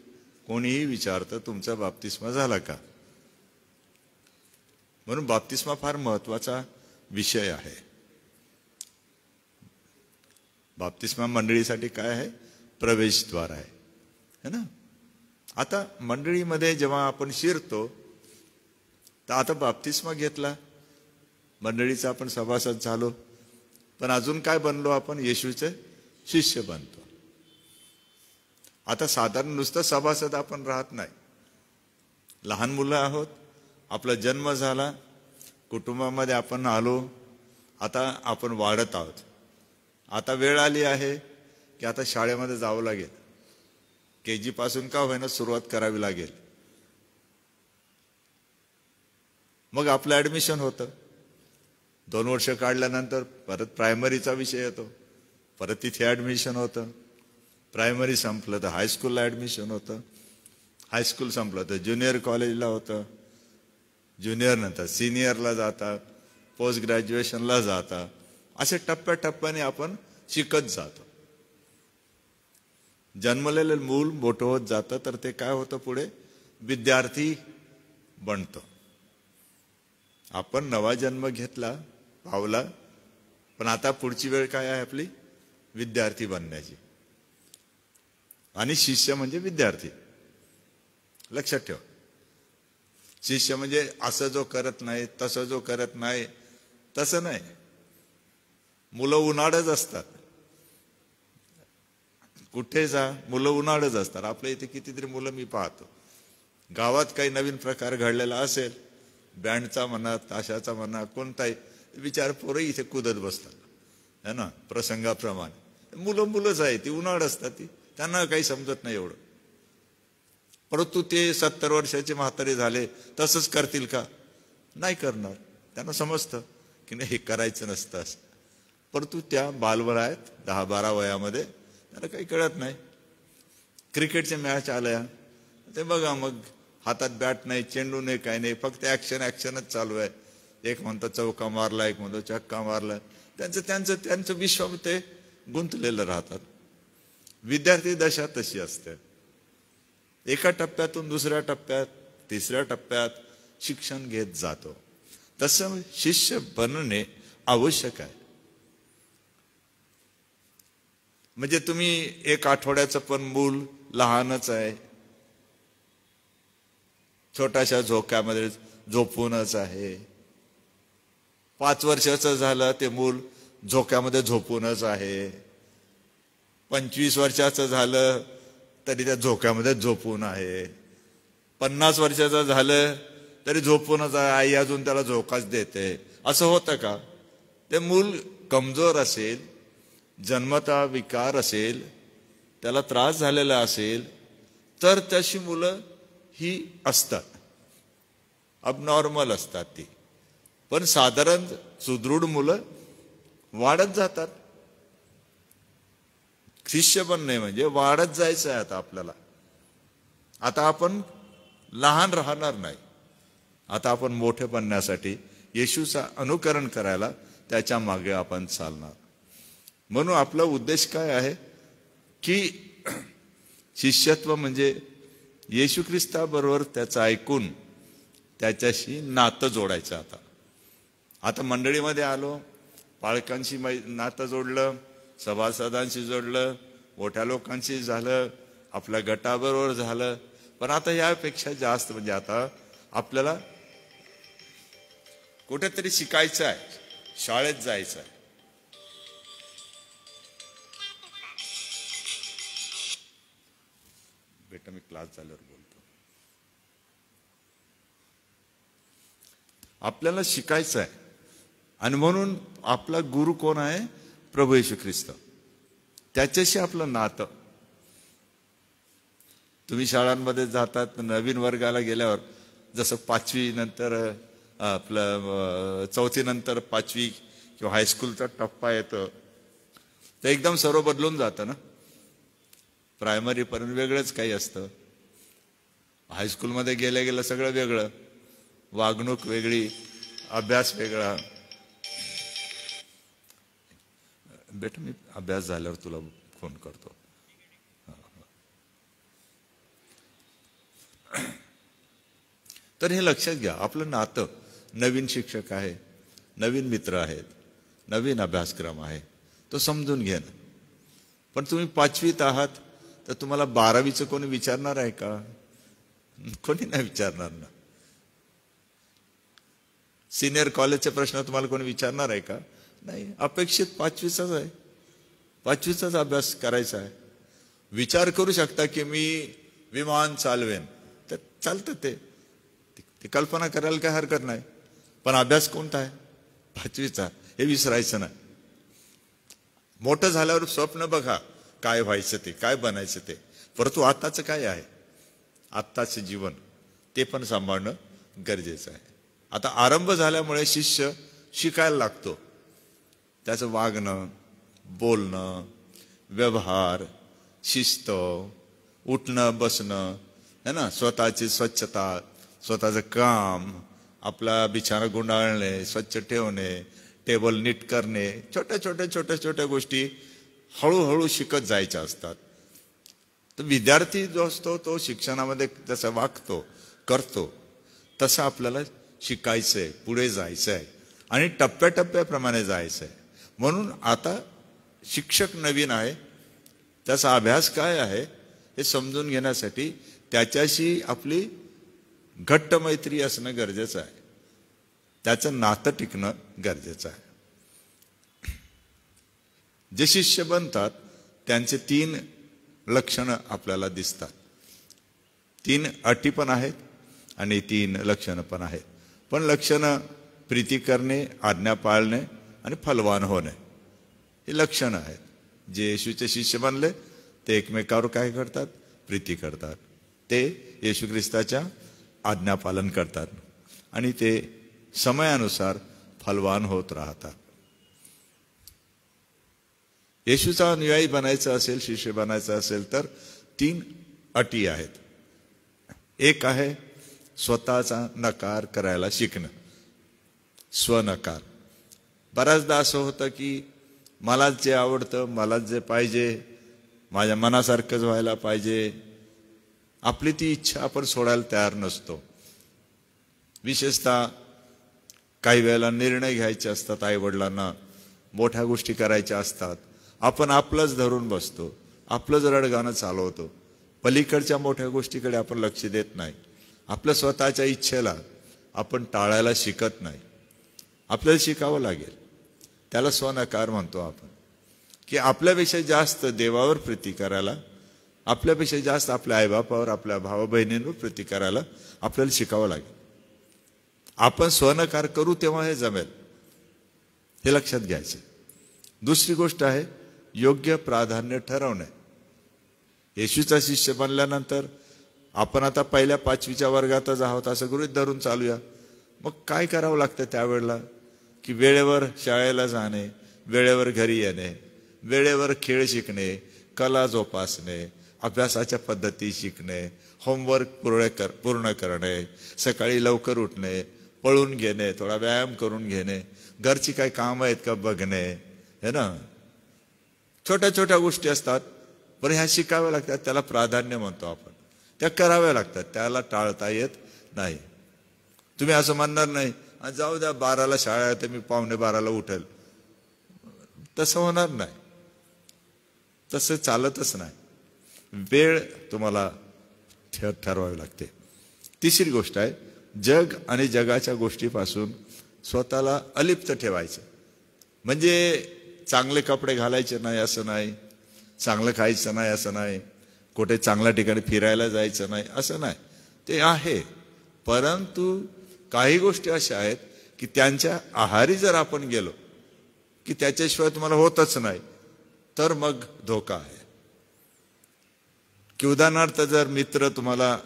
कोणीही विचारतं तुमचा बाप्तिस्मा झाला का म्हणून बाप्तिस्मा फार महत्वाचा विषय आहे बाप्तिस्मा मंडळीसाठी काय आहे प्रवेशद्वार आहे है ना आता मंडळीमध्ये जेव्हा आपण शिरतो तर आता बाप्तिस्मा घेतला मंडळीचा आपण सभासद झालो पण अजून काय बनलो आपण येशूचे शिष्य बनतो आता साधारण नुसतं सभासद आपण राहत नाही लहान मुलं आहोत आपला जन्म झाला कुटुंबामध्ये आपण आलो आता आपण वाढत आहोत आता वेळ आली आहे की आता शाळेमध्ये जावं लागेल के पासून का होईना सुरुवात करावी लागेल मग आपलं ॲडमिशन होतं दोन वर्ष काढल्यानंतर परत प्रायमरीचा विषय येतो परत तिथे ॲडमिशन होतं प्रायमरी संपलं तर हायस्कूलला ॲडमिशन होतं हायस्कूल संपलं तर ज्युनियर कॉलेजला होतं ज्युनियर नंतर सिनियरला जातात पोस्ट ग्रॅज्युएशनला जातात असे टप्प्याटप्प्याने आपण शिकत जातो जन्मलेलं मूल मोठं होत जातं तर ते काय होतं पुढे विद्यार्थी बनतो आपण नवा जन्म घेतला पावला पण आता पुढची वेळ काय आहे आपली विद्यार्थी बनण्याची आणि शिष्य म्हणजे विद्यार्थी लक्षात ठेवा शिष्य म्हणजे असं जो करत नाही तसं जो करत नाही तसं नाही मुलं उन्हाळच असतात कुठे जा मुलं उन्हाळच असतात आपल्या इथे कितीतरी मुलं मी पाहतो गावात काही नवीन प्रकार घडलेला असेल बँडचा म्हणा ताशाचा म्हणा कोणताही विचार पोरं इथे कुदत बसतात है ना प्रसंगाप्रमाणे मुलं मुलंच आहे ती उन्हाळ असतात ती त्यांना काही समजत नाही एवढं परंतु ते सत्तर वर्षाचे म्हातारे झाले तसंच करतील का नाही करणार त्यांना समजतं की नाही हे करायचं नसतं असं परंतु त्या बालवर आहेत दहा बारा वयामध्ये त्याला काही कळत नाही क्रिकेटचे मॅच आल्या ते बघा मग हातात बॅट नाही चेंडू नाही काही नाही फक्त ॲक्शन ॲक्शनच चालू आहे एक म्हणतो चौका मारला एक म्हणतो चक्का मारला त्यांचं त्यांचं त्यांचं विश्व ते गुंतलेलं राहतात विद्यार्थी दशा तशी असते एका टप्प्यातून दुसऱ्या टप्प्यात तिसऱ्या टप्प्यात शिक्षण घेत जातो तसं शिष्य बनणे आवश्यक आहे म्हणजे तुम्ही एक आठवड्याचं पण मूल लहानच आहे छोट्याशा झोक्यामध्ये झोपूनच आहे पाच वर्षाचं झालं ते मूल झोक्यामध्ये झोपूनच आहे पंचवीस वर्षाचं झालं तरी त्या झोक्यामध्ये झोपून आहे पन्नास वर्षाचं झालं तरी झोपूनच आई अजून त्याला झोकाच देते असं होतं का ते मूल कमजोर असेल जन्मता विकार असेल त्याला त्रास झालेला असेल तर तशी मुलं ही असतात अबनॉर्मल असतात ती पण साधारण सुदृढ मुलं वाढत जातात शिष्य नाही म्हणजे वाढत जायचं आहे आता आपल्याला आता आपण लहान राहणार नाही आता आपण मोठे बनण्यासाठी येशूचा अनुकरण करायला त्याच्या मागे आपण चालणार म्हणून आपला उद्देश काय आहे की शिष्यत्व म्हणजे येशू ख्रिस्ताबरोबर त्याचं ऐकून त्याच्याशी नातं जोडायचं आता आता मंडळीमध्ये आलो पालकांशी नातं जोडलं सभासदांशी जोडलं मोठ्या लोकांशी झालं आपल्या गटाबरोबर झालं पण आता यापेक्षा जास्त म्हणजे आता आपल्याला कुठेतरी शिकायचं आहे शाळेत जायचं आहे बेटा मी क्लास झाल्यावर बोलतो आपल्याला शिकायचं आहे आणि म्हणून आपला गुरु कोण आहे प्रभू येशू ख्रिस्त त्याच्याशी आपलं नातं तुम्ही शाळांमध्ये जातात नवीन वर्गाला गेल्यावर जसं पाचवी नंतर आपलं चौथीनंतर पाचवी किंवा हायस्कूलचा टप्पा येतो तर एकदम सर्व बदलून जातं ना प्रायमरीपर्यंत वेगळंच काही असतं हायस्कूलमध्ये गेलं गेलं सगळं वेगळं वागणूक वेगळी अभ्यास वेगळा बेटा मी अभ्यास झाल्यावर तुला फोन करतो तर हे लक्षात घ्या आपलं नातं नवीन शिक्षक आहे नवीन मित्र आहेत नवीन अभ्यासक्रम आहे तो समजून ना पण तुम्ही पाचवीत आहात तर तुम्हाला बारावीचं कोणी विचारणार आहे का कोणी नाही विचारणार ना सिनियर कॉलेजचे प्रश्न तुम्हाला कोणी विचारणार आहे का नाही अपेक्षित पाचवीचाच आहे पाचवीचाच अभ्यास करायचा आहे विचार करू शकता की मी विमान चालवेन तर चालतं ते ते कल्पना करायला काय हरकत नाही पण अभ्यास कोणता आहे पाचवीचा हे विसरायचं नाही मोठं झाल्यावर स्वप्न बघा काय व्हायचं ते काय बनायचं ते परंतु आत्ताचं काय आहे आत्ताचं जीवन ते पण सांभाळणं गरजेचं आहे आता आरंभ झाल्यामुळे शिष्य शिकायला लागतो त्याचं वागणं बोलणं व्यवहार शिस्त उठणं बसणं आहे ना स्वतःची स्वच्छता स्वतःचं काम आपला बिछाणं गुंडाळणे स्वच्छ ठेवणे टेबल नीट करणे छोट्या छोट्या छोट्या छोट्या गोष्टी हळूहळू शिकत जायच्या असतात तर विद्यार्थी जो असतो तो शिक्षणामध्ये जसं वागतो करतो तसं आपल्याला शिकायचं आहे पुढे जायचं आहे आणि टप्प्याटप्प्याप्रमाणे जायचं आहे म्हणून आता शिक्षक नवीन आहे त्याचा अभ्यास काय आहे हे समजून घेण्यासाठी त्याच्याशी आपली घट्ट मैत्री असणं गरजेचं आहे त्याचं नातं टिकणं गरजेचं आहे जे शिष्य बनतात त्यांचे तीन लक्षणं आपल्याला दिसतात तीन अटी पण आहेत आणि तीन लक्षणं पण आहेत पण लक्षणं प्रीती करणे आज्ञा पाळणे आणि फलवान होणे हे लक्षणं आहेत जे येशूचे शिष्य बनले ते एकमेकावर काय करतात प्रीती करतात ते येशू ख्रिस्ताच्या आज्ञापालन करतात आणि ते समयानुसार फलवान होत राहतात येशूचा अनुयायी बनायचं असेल शिष्य बनायचं असेल तर तीन अटी आहेत एक आहे स्वतःचा नकार करायला शिकणं स्वनकार बऱ्याचदा असं होतं की मलाच जे आवडतं मलाच जे पाहिजे माझ्या मनासारखंच व्हायला पाहिजे आपली ती इच्छा आपण सोडायला तयार नसतो विशेषतः काही वेळेला निर्णय घ्यायचे असतात आईवडिलांना मोठ्या गोष्टी करायच्या असतात आपण आपलंच धरून बसतो आपलंच रडगाणं चालवतो पलीकडच्या मोठ्या गोष्टीकडे आपण लक्ष देत नाही आपल्या स्वतःच्या इच्छेला आपण टाळायला शिकत नाही आपल्याला शिकावं लागेल त्याला स्वनकार म्हणतो आपण की आपल्यापेक्षा जास्त देवावर प्रीती करायला आपल्यापेक्षा जास्त आपल्या आईबापावर आपल्या भावा बहिणींवर प्रीती करायला आपल्याला शिकावं लागेल आपण स्वनकार करू तेव्हा हे जमेल हे लक्षात घ्यायचे दुसरी गोष्ट आहे योग्य प्राधान्य ठरवणे येशूचा शिष्य बनल्यानंतर आपण आता पहिल्या पाचवीच्या वर्गातच आहोत असं गृहित धरून चालूया मग काय करावं लागतं त्यावेळेला की वेळेवर शाळेला जाणे वेळेवर घरी येणे वेळेवर खेळ शिकणे कला जोपासणे अभ्यासाच्या पद्धती शिकणे होमवर्क पूर्ण कर पूर्ण करणे सकाळी लवकर उठणे पळून घेणे थोडा व्यायाम करून घेणे घरची काही कामं आहेत का बघणे हे ना छोट्या छोट्या गोष्टी असतात पण ह्या शिकाव्या लागतात त्याला प्राधान्य म्हणतो आपण त्या कराव्या लागतात त्याला टाळता येत नाही तुम्ही असं म्हणणार नाही आणि जाऊ द्या बाराला शाळा आहे तर मी पावणे बाराला उठेल तसं होणार नाही तसं चालतच नाही वेळ तुम्हाला ठरवावी लागते तिसरी गोष्ट आहे जग आणि जगाच्या गोष्टीपासून स्वतःला अलिप्त ठेवायचं म्हणजे चांगले कपडे घालायचे नाही असं नाही चांगलं खायचं नाही असं नाही कुठे चांगल्या ठिकाणी फिरायला जायचं नाही असं नाही ते आहे परंतु काही गोष्टी अशा आहेत की त्यांच्या आहारी जर आपण गेलो की त्याच्याशिवाय तुम्हाला होतच नाही तर मग धोका आहे की उदाहरणार्थ जर मित्र तुम्हाला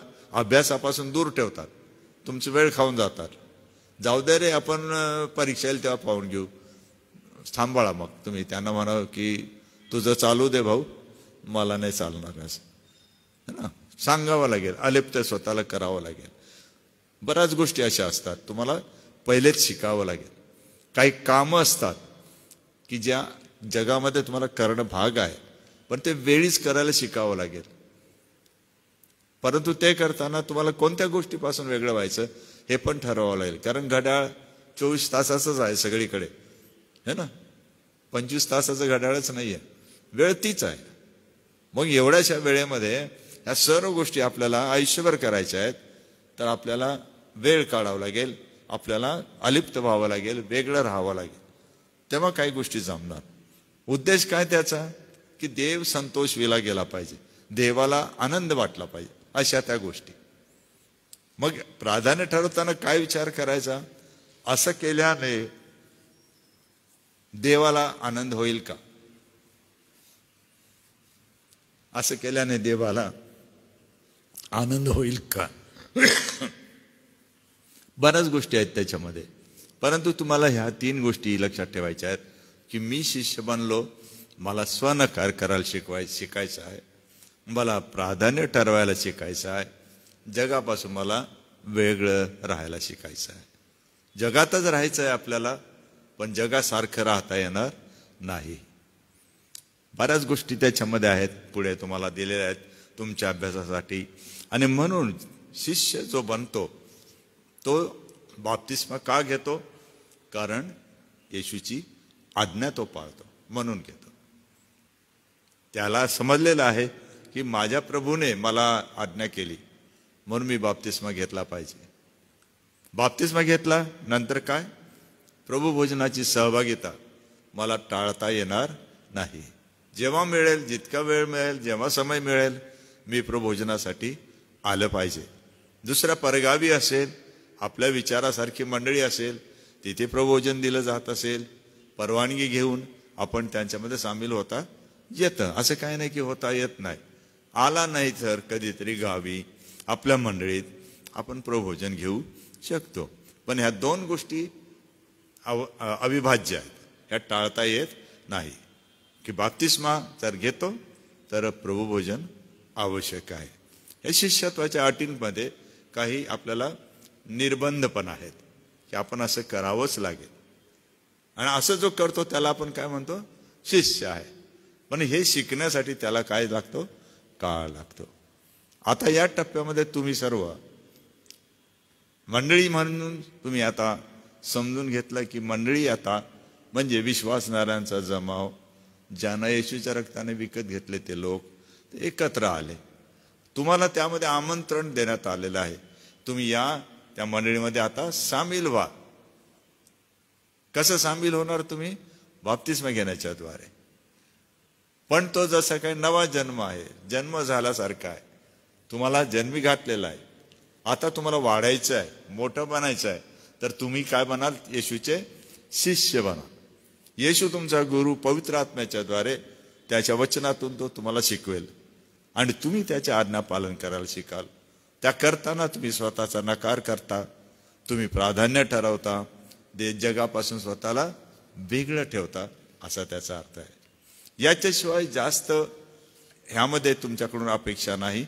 अभ्यासापासून दूर ठेवतात तुमची वेळ खाऊन जातात जाऊ दे रे आपण परीक्षा येईल तेव्हा पाहून घेऊ थांबाळा मग तुम्ही त्यांना म्हणा की तुझं चालू दे भाऊ मला नाही चालणार असं ना सांगावं लागेल अलिप्त स्वतःला करावं लागेल बऱ्याच गोष्टी अशा असतात तुम्हाला पहिलेच शिकावं लागेल काही कामं असतात की ज्या जगामध्ये तुम्हाला करणं भाग आहे पण ते वेळीच करायला शिकावं लागेल परंतु ते करताना तुम्हाला कोणत्या गोष्टीपासून वेगळं व्हायचं हे पण ठरवावं लागेल कारण घड्याळ चोवीस तासाचंच आहे सगळीकडे है ना पंचवीस तासाचं घड्याळच नाही आहे वेळ तीच आहे मग एवढ्याशा वेळेमध्ये ह्या सर्व गोष्टी आपल्याला आयुष्यभर करायच्या आहेत तर आपल्याला वेळ काढावा लागेल आपल्याला अलिप्त व्हावं लागेल वेगळं राहावं लागेल तेव्हा काही गोष्टी जमणार उद्देश काय त्याचा की देव संतोष विला गेला पाहिजे देवाला आनंद वाटला पाहिजे अशा त्या गोष्टी मग प्राधान्य ठरवताना काय विचार करायचा असं केल्याने देवाला आनंद होईल का असं केल्याने देवाला आनंद होईल का बऱ्याच गोष्टी आहेत त्याच्यामध्ये परंतु तुम्हाला ह्या तीन गोष्टी लक्षात ठेवायच्या आहेत की मी शिष्य बनलो मला स्वनकार करायला शिकवाय शिकायचं आहे मला प्राधान्य ठरवायला शिकायचं आहे जगापासून मला वेगळं राहायला शिकायचं आहे जगातच राहायचं आहे आपल्याला पण जगासारखं राहता येणार नाही बऱ्याच गोष्टी त्याच्यामध्ये आहेत पुढे तुम्हाला दिलेल्या आहेत तुमच्या अभ्यासासाठी आणि म्हणून शिष्य जो बनतो तो बाप्तिस्मा का घेतो कारण येशूची आज्ञा तो पाळतो म्हणून घेतो त्याला समजलेलं आहे की माझ्या प्रभूने मला आज्ञा केली म्हणून मी बाप्तिस्मा घेतला पाहिजे बाप्तिस्मा घेतला नंतर काय प्रभू भोजनाची सहभागिता मला टाळता येणार नाही जेव्हा मिळेल जितका वेळ मिळेल जेव्हा समय मिळेल मी प्रभोजनासाठी आलं पाहिजे दुसरा परगावी असेल आपल्या विचारासारखी मंडळी असेल तिथे प्रभोजन दिलं जात असेल परवानगी घेऊन आपण त्यांच्यामध्ये सामील होता येतं असं काय नाही की होता येत नाही आला नाही तर कधीतरी गावी आपल्या मंडळीत आपण प्रभोजन घेऊ शकतो पण ह्या दोन गोष्टी अव अविभाज्य आहेत ह्या टाळता येत नाही की बाप्तिस्मा जर घेतो तर प्रभुभोजन आवश्यक आहे या शिष्यत्वाच्या अटींमध्ये काही आपल्याला निर्बंध पण आहेत की आपण असं करावंच लागेल आणि असं जो करतो त्याला आपण काय म्हणतो शिष्य आहे पण हे शिकण्यासाठी त्याला काय लागतो काळ लागतो आता या टप्प्यामध्ये तुम्ही सर्व मंडळी म्हणून तुम्ही आता समजून घेतलं की मंडळी आता म्हणजे विश्वासणाऱ्यांचा जमाव ज्यांना येशूच्या रक्ताने विकत घेतले ते लोक एकत्र आले तुम्हाला त्यामध्ये आमंत्रण देण्यात आलेलं आहे तुम्ही या त्या मंडळीमध्ये आता सामील व्हा कसं सामील होणार तुम्ही बाप्तिस्मा घेण्याच्याद्वारे पण तो जसा काही नवा जन्म आहे जन्म झाल्यासारखा आहे तुम्हाला जन्मी घातलेला आहे आता तुम्हाला वाढायचं आहे मोठं बनायचं आहे तर तुम्ही काय बनाल येशूचे शिष्य बना येशू तुमचा गुरु पवित्र आत्म्याच्या द्वारे त्याच्या वचनातून तो तुम्हाला शिकवेल आणि तुम्ही त्याच्या आज्ञा पालन करायला शिकाल त्या करताना तुम्ही स्वतःचा नकार करता तुम्ही प्राधान्य ठरवता दे जगापासून स्वतःला वेगळं ठेवता असा त्याचा अर्थ आहे याच्याशिवाय जास्त ह्यामध्ये तुमच्याकडून अपेक्षा नाही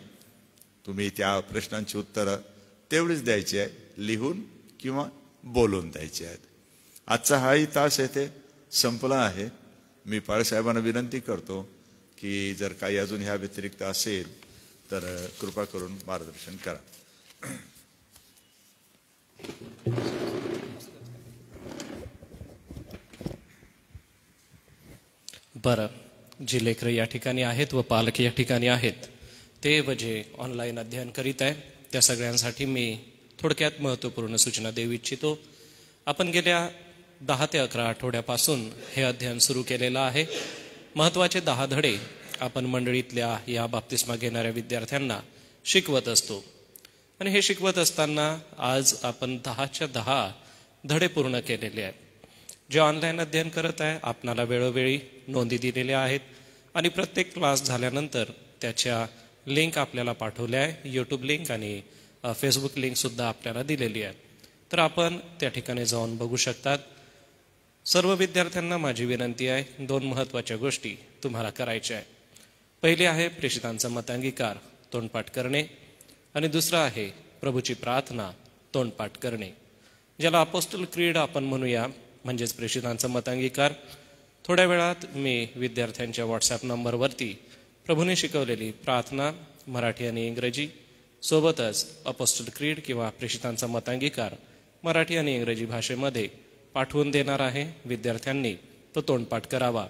तुम्ही त्या प्रश्नांची उत्तरं तेवढीच द्यायची आहे लिहून किंवा बोलून द्यायची आहेत आजचा हाही तास येथे संपला आहे मी पाळसाहेबांना विनंती करतो की जर काही अजून ह्या व्यतिरिक्त असेल तर कृपा करून मार्गदर्शन करा बर जी लेकरं या ठिकाणी आहेत व पालक या ठिकाणी आहेत ते व जे ऑनलाईन अध्ययन करीत आहे त्या सगळ्यांसाठी मी थोडक्यात महत्त्वपूर्ण सूचना देऊ इच्छितो आपण गेल्या दहा ते अकरा आठवड्यापासून हे अध्ययन सुरू केलेलं आहे महत्वाचे दहा धडे आपण मंडळीतल्या या बाप्तिस्मा घेणाऱ्या विद्यार्थ्यांना शिकवत असतो आणि हे शिकवत असताना आज आपण दहाच्या दहा धडे पूर्ण केलेले आहेत जे ऑनलाईन अध्ययन करत आहे आपणाला वेळोवेळी नोंदी दिलेल्या आहेत आणि प्रत्येक क्लास झाल्यानंतर त्याच्या लिंक आपल्याला पाठवल्या आहे यूट्यूब लिंक आणि फेसबुक लिंकसुद्धा आपल्याला दिलेली आहे तर आपण त्या ठिकाणी जाऊन बघू शकतात सर्व विद्यार्थ्यांना माझी विनंती आहे दोन महत्वाच्या गोष्टी तुम्हाला करायच्या आहे पहिले आहे प्रेषितांचा मतांगीकार तोंडपाठ करणे आणि दुसरा आहे प्रभूची प्रार्थना तोंडपाठ करणे ज्याला अपोस्टल क्रीड आपण म्हणूया म्हणजेच प्रेषितांचा मतांगीकार थोड्या वेळात मी विद्यार्थ्यांच्या व्हॉट्सॲप नंबरवरती प्रभूने शिकवलेली प्रार्थना मराठी आणि इंग्रजी सोबतच अपोस्टल क्रीड किंवा प्रेषितांचा मतांगीकार मराठी आणि इंग्रजी भाषेमध्ये पाठवून देणार आहे विद्यार्थ्यांनी तो तोंडपाठ करावा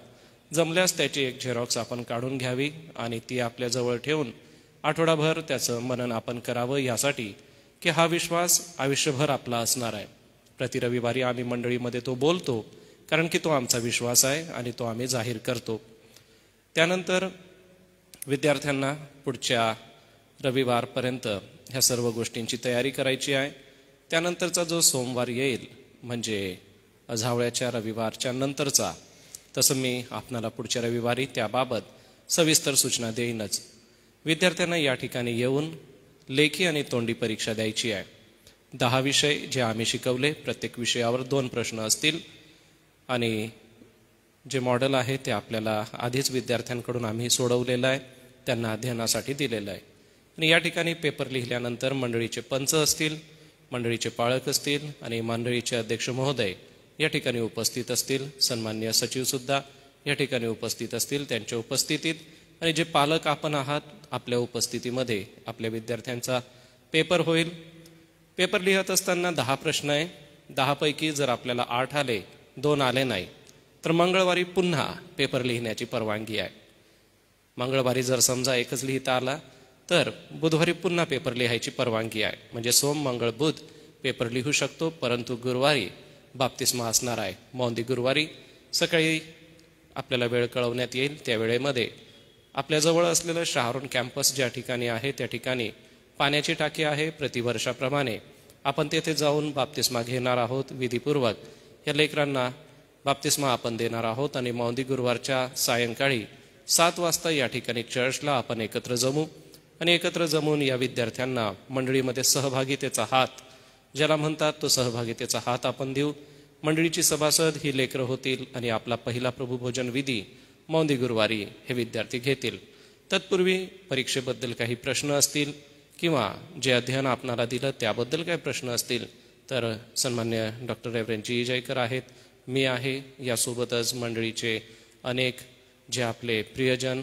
जमल्यास त्याची एक झेरॉक्स आपण काढून घ्यावी आणि ती आपल्याजवळ ठेवून आठवडाभर त्याचं मनन आपण करावं यासाठी की हा विश्वास आयुष्यभर आपला असणार आहे प्रति रविवारी आम्ही मंडळीमध्ये तो बोलतो कारण की तो आमचा विश्वास आहे आणि तो आम्ही जाहीर करतो त्यानंतर विद्यार्थ्यांना पुढच्या रविवारपर्यंत ह्या सर्व गोष्टींची तयारी करायची आहे त्यानंतरचा जो सोमवार येईल म्हणजे अझावळ्याच्या रविवारच्या नंतरचा तसं मी आपणाला पुढच्या रविवारी त्याबाबत सविस्तर सूचना देईनच विद्यार्थ्यांना या ठिकाणी येऊन लेखी आणि तोंडी परीक्षा द्यायची आहे दहा विषय जे आम्ही शिकवले प्रत्येक विषयावर दोन प्रश्न असतील आणि जे मॉडेल आहे ते आपल्याला आधीच विद्यार्थ्यांकडून आम्ही सोडवलेलं आहे त्यांना अध्ययनासाठी दिलेलं आहे आणि या ठिकाणी पेपर लिहिल्यानंतर मंडळीचे पंच असतील मंडळीचे पाळक असतील आणि मंडळीचे अध्यक्ष महोदय या ठिकाणी उपस्थित असतील सन्मान्य सचिवसुद्धा या ठिकाणी उपस्थित असतील त्यांच्या उपस्थितीत आणि जे पालक आपण आहात आपल्या उपस्थितीमध्ये आपल्या विद्यार्थ्यांचा पेपर होईल पेपर लिहत असताना दहा प्रश्न आहे दहापैकी जर आपल्याला आठ आले दोन आले नाही तर मंगळवारी पुन्हा पेपर लिहिण्याची परवानगी आहे मंगळवारी जर समजा एकच लिहिता आला तर बुधवारी पुन्हा पेपर लिहायची परवानगी आहे म्हणजे सोम मंगळ बुध पेपर लिहू शकतो परंतु गुरुवारी बाप्तिस्मा असणार आहे मौंदी गुरुवारी सकाळी आपल्याला वेळ कळवण्यात येईल त्या वेळेमध्ये आपल्याजवळ असलेलं शाहरुण कॅम्पस ज्या ठिकाणी आहे त्या ठिकाणी पाण्याची टाकी आहे प्रतिवर्षाप्रमाणे आपण तेथे जाऊन बाप्तिस्मा घेणार आहोत विधीपूर्वक या लेकरांना बाप्तिस्मा आपण देणार आहोत आणि मौंदी गुरुवारच्या सायंकाळी सात वाजता या ठिकाणी चर्चला आपण एकत्र जमू आणि एकत्र जमून या विद्यार्थ्यांना मंडळीमध्ये सहभागितेचा हात ज्याला म्हणतात तो सहभागितेचा हात आपण देऊ मंडळीची सभासद ही लेकरं होतील आणि आपला पहिला प्रभूभोजन विधी मौंदी गुरुवारी हे विद्यार्थी घेतील तत्पूर्वी परीक्षेबद्दल काही प्रश्न असतील किंवा जे अध्ययन आपणाला दिलं त्याबद्दल काही प्रश्न असतील तर सन्मान्य डॉक्टर रेव्हरेंड जी जयकर आहेत मी आहे यासोबतच मंडळीचे अनेक जे आपले प्रियजन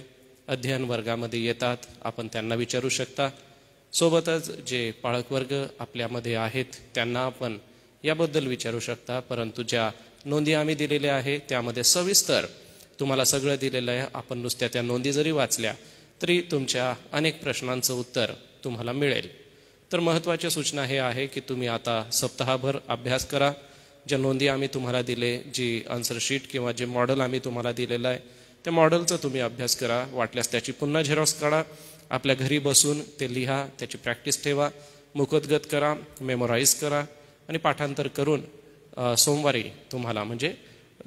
अध्ययन वर्गामध्ये येतात आपण त्यांना विचारू शकता सोबतच जे पाळकवर्ग आपल्यामध्ये आहेत त्यांना आपण याबद्दल विचारू शकता परंतु ज्या नोंदी आम्ही दिलेल्या आहे त्यामध्ये सविस्तर तुम्हाला सगळं दिलेलं आहे आपण नुसत्या त्या नोंदी जरी वाचल्या तरी तुमच्या अनेक प्रश्नांचं उत्तर तुम्हाला मिळेल तर महत्त्वाची सूचना हे आहे की तुम्ही आता सप्ताहभर अभ्यास करा ज्या नोंदी आम्ही तुम्हाला दिले जी शीट किंवा जे मॉडेल आम्ही तुम्हाला दिलेलं आहे त्या मॉडेलचा तुम्ही अभ्यास करा वाटल्यास त्याची पुन्हा झेरॉक्स काढा आपल्या घरी बसून ते लिहा त्याची प्रॅक्टिस ठेवा मुखदगत करा मेमोराईज करा आणि पाठांतर करून सोमवारी तुम्हाला म्हणजे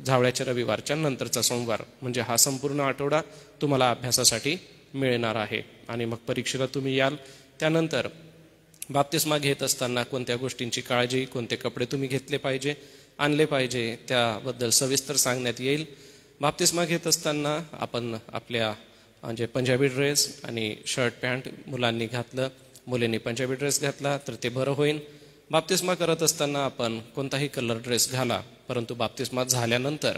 झावळ्याच्या रविवारच्या नंतरचा सोमवार म्हणजे हा संपूर्ण आठवडा तुम्हाला अभ्यासासाठी मिळणार आहे आणि मग परीक्षेला तुम्ही याल त्यानंतर बाप्तिस्मा घेत असताना कोणत्या गोष्टींची काळजी कोणते कपडे तुम्ही घेतले पाहिजे आणले पाहिजे त्याबद्दल सविस्तर सांगण्यात येईल बाप्तिस्मा घेत असताना आपण आपल्या म्हणजे पंजाबी ड्रेस आणि शर्ट पॅन्ट मुलांनी घातलं मुलींनी पंजाबी ड्रेस घातला तर ते बरं होईल बाप्तिस्मा करत असताना आपण कोणताही कलर ड्रेस घाला परंतु बाप्तिस्मा झाल्यानंतर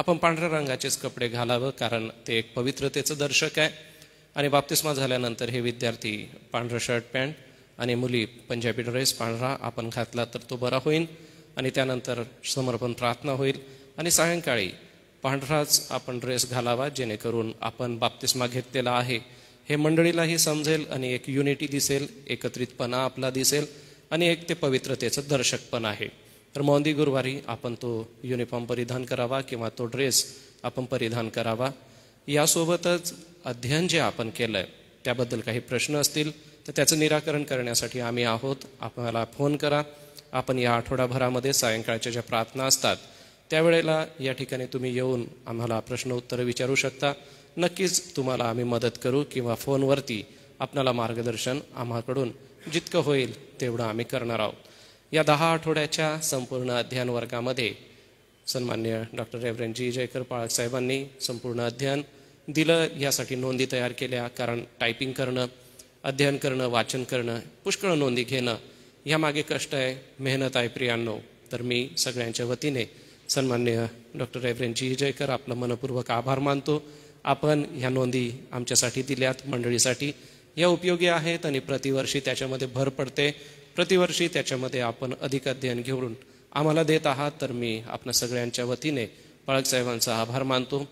आपण पांढऱ्या रंगाचेच कपडे घालावं कारण ते एक पवित्रतेचं दर्शक आहे आणि बाप्तिस्मा झाल्यानंतर हे विद्यार्थी पांढरं शर्ट पॅन्ट आणि मुली पंजाबी ड्रेस पांढरा आपण घातला तर तो बरा होईल आणि त्यानंतर समर्पण प्रार्थना होईल आणि सायंकाळी पांढराच आपण ड्रेस घालावा जेणेकरून आपण बाप्तिस्मा घेतलेला आहे हे मंडळीलाही समजेल आणि एक युनिटी दिसेल एकत्रितपणा आपला दिसेल आणि एक ते पवित्रतेचं दर्शक पण आहे तर मोंदी गुरुवारी आपण तो युनिफॉर्म परिधान करावा किंवा तो ड्रेस आपण परिधान करावा यासोबतच अध्ययन जे आपण केलं आहे त्याबद्दल काही प्रश्न असतील तर त्याचं निराकरण करण्यासाठी आम्ही आहोत आपल्याला फोन करा आपण या आठवडाभरामध्ये सायंकाळच्या ज्या प्रार्थना असतात त्यावेळेला या ठिकाणी तुम्ही येऊन आम्हाला प्रश्न उत्तरं विचारू शकता नक्कीच तुम्हाला आम्ही मदत करू किंवा फोनवरती आपल्याला मार्गदर्शन आम्हाकडून जितकं होईल तेवढं आम्ही करणार आहोत या दहा आठवड्याच्या संपूर्ण अध्ययन वर्गामध्ये सन्मान्य डॉक्टर रेव्हरेन जी जयकर पाळसाहेबांनी साहेबांनी संपूर्ण अध्ययन दिलं यासाठी नोंदी तयार केल्या कारण टायपिंग करणं अध्ययन करणं वाचन करणं पुष्कळ नोंदी घेणं ह्यामागे कष्ट आहे मेहनत आहे प्रियांनो तर मी सगळ्यांच्या वतीने सन्मान्य डॉक्टर रेव्हरेन जी जयकर आपलं मनपूर्वक आभार मानतो आपण ह्या नोंदी आमच्यासाठी दिल्यात मंडळीसाठी या उपयोगी आहेत आणि प्रतिवर्षी त्याच्यामध्ये भर पडते प्रतिवर्षी त्याच्यामध्ये आपण अधिक अध्ययन घेऊन आम्हाला देत आहात तर मी आपल्या सगळ्यांच्या वतीने बाळकसाहेबांचा आभार मानतो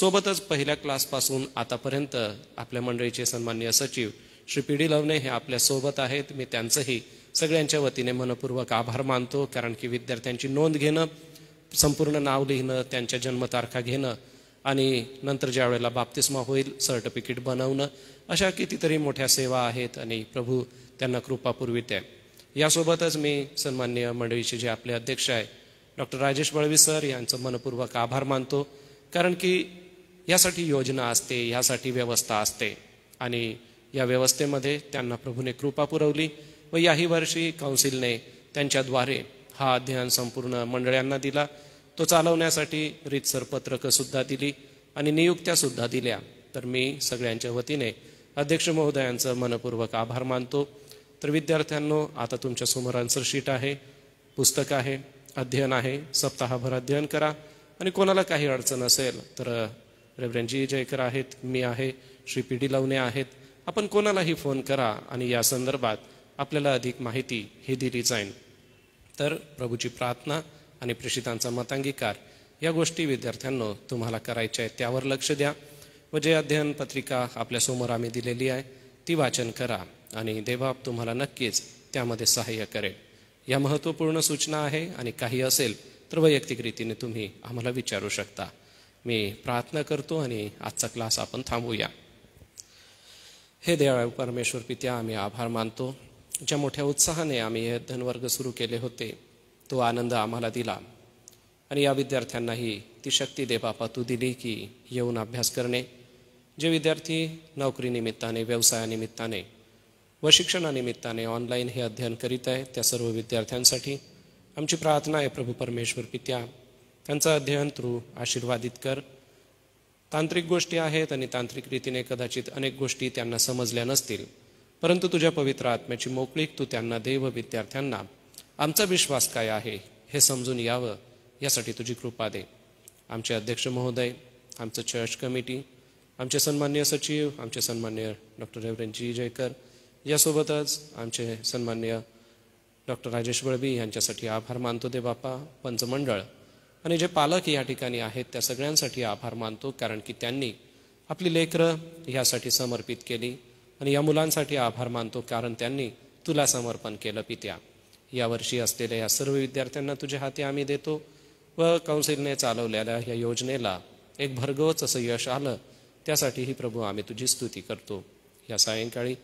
सोबतच पहिल्या क्लासपासून आतापर्यंत आपल्या मंडळीचे सन्मान्य सचिव श्री पी डी लवणे हे आपल्यासोबत आहेत मी त्यांचंही सगळ्यांच्या वतीने मनपूर्वक आभार मानतो कारण की विद्यार्थ्यांची नोंद घेणं संपूर्ण नाव लिहिणं त्यांच्या जन्मतारखा घेणं आणि नंतर ज्या वेळेला बाप्तिस्मा होईल सर्टिफिकेट बनवणं अशा कितीतरी मोठ्या सेवा आहेत आणि प्रभू त्यांना कृपापूर्वी त्या यासोबतच मी सन्मान्य मंडळीचे जे आपले अध्यक्ष आहे डॉक्टर राजेश बळवी सर यांचं मनपूर्वक आभार मानतो कारण की यासाठी योजना असते यासाठी व्यवस्था असते आणि या व्यवस्थेमध्ये त्यांना प्रभूने कृपा पुरवली व याही वर्षी काउन्सिलने त्यांच्याद्वारे हा अध्ययन संपूर्ण मंडळ्यांना दिला तो चालवण्यासाठी रीतसर सुद्धा दिली आणि नियुक्त्यासुद्धा दिल्या तर मी सगळ्यांच्या वतीने अध्यक्ष महोदयांचं मनपूर्वक आभार मानतो तर विद्यार्थ्यांनो आता तुमच्या समोर आन्सर शीट आहे पुस्तक आहे अध्ययन आहे सप्ताहभर अध्ययन करा आणि कोणाला काही अडचण असेल तर रेवरेंजी जयकर आहेत मी आहे श्री पी डी लवणे आहेत आपण कोणालाही फोन करा आणि या संदर्भात आपल्याला अधिक माहिती ही दिली जाईल तर प्रभूची प्रार्थना आणि प्रेषितांचा मतांगीकार या गोष्टी विद्यार्थ्यांनो तुम्हाला करायच्या आहेत त्यावर लक्ष द्या व जे अध्ययन पत्रिका आपल्यासमोर आम्ही दिलेली आहे ती वाचन करा आणि देवाप तुम्हाला नक्कीच त्यामध्ये सहाय्य करेल या महत्त्वपूर्ण सूचना आहे आणि काही असेल तर वैयक्तिक रीतीने तुम्ही आम्हाला विचारू शकता मी प्रार्थना करतो आणि आजचा क्लास आपण थांबूया हे देवा परमेश्वर पित्या आम्ही आभार मानतो ज्या मोठ्या उत्साहाने आम्ही हे धनवर्ग सुरू केले होते तो आनंद आम्हाला दिला आणि या विद्यार्थ्यांनाही ती शक्ती दे बापा तू दिली की येऊन अभ्यास करणे जे विद्यार्थी नोकरीनिमित्ताने व्यवसायानिमित्ताने व शिक्षणानिमित्ताने ऑनलाईन हे अध्ययन करीत आहे त्या सर्व विद्यार्थ्यांसाठी आमची प्रार्थना आहे प्रभू परमेश्वर पित्या त्यांचं अध्ययन थ्रू आशीर्वादित कर तांत्रिक गोष्टी आहेत आणि तांत्रिक रीतीने कदाचित अनेक गोष्टी त्यांना समजल्या नसतील परंतु तुझ्या पवित्र आत्म्याची मोकळीक तू त्यांना देव विद्यार्थ्यांना आमचा विश्वास काय आहे हे समजून यावं यासाठी तुझी कृपा दे आमचे अध्यक्ष महोदय आमचं चर्च कमिटी आमचे सन्मान्य सचिव आमचे सन्मान्य डॉक्टर रेवरेंद जी जयकर यासोबतच आमचे सन्मान्य डॉक्टर राजेश बळबी यांच्यासाठी आभार मानतो दे बापा पंचमंडळ आणि जे पालक या ठिकाणी आहेत त्या सगळ्यांसाठी आभार मानतो कारण की त्यांनी आपली लेकरं ह्यासाठी समर्पित केली आणि या मुलांसाठी आभार मानतो कारण त्यांनी तुला समर्पण केलं पित्या यावर्षी असलेल्या या सर्व विद्यार्थ्यांना तुझ्या हाती आम्ही देतो व काउन्सिलने चालवलेल्या या योजनेला एक भरगवच असं यश आलं त्यासाठीही प्रभू आम्ही तुझी स्तुती करतो या सायंकाळी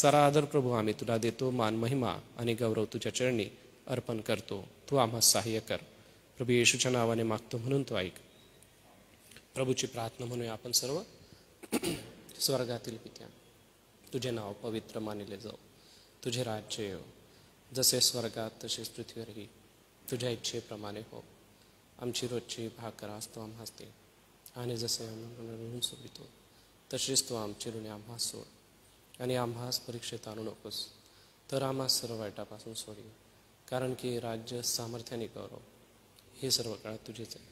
सारा आदर प्रभू आम्ही तुला देतो मान महिमा आणि गौरव तुझ्या चरणी अर्पण करतो तू आम्हा सहाय्य कर प्रभू येशूच्या नावाने मागतो म्हणून तो ऐक प्रभूची प्रार्थना म्हणूया आपण सर्व स्वर्गातील पित्या तुझे नाव पवित्र मानिले जाऊ तुझे राज्य येऊ जसे स्वर्गात तसेच पृथ्वीवरही तुझ्या इच्छेप्रमाणे हो आमची रोजची भाकर आज तू आम्हास दे आणि जसे आम्ही ऋण सोडितो तशीच तू आमची ऋणी आम्हास सोड आणि आम्हास परीक्षेत आणू नकोस तर आम्हा सर्व वाईटापासून सोडी कारण की राज्य सामर्थ्याने गौरव हे सर्व काळ तुझेच आहे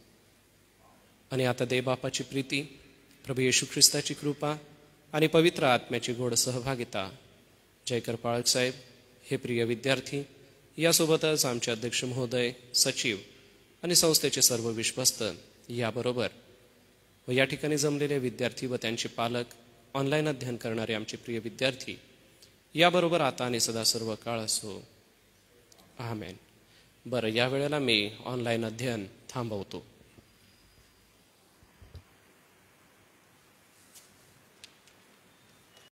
आणि आता देवबापाची प्रीती प्रभू येशू ख्रिस्ताची कृपा आणि पवित्र आत्म्याची गोड सहभागिता जयकर पाळक साहेब हे प्रिय विद्यार्थी यासोबतच आमचे अध्यक्ष महोदय सचिव आणि संस्थेचे सर्व विश्वस्त याबरोबर व या ठिकाणी जमलेले विद्यार्थी व त्यांचे पालक ऑनलाईन अध्ययन करणारे आमचे प्रिय विद्यार्थी याबरोबर आता आणि सदा सर्व काळ असो आमेन बरं यावेळेला मी ऑनलाईन अध्ययन थांबवतो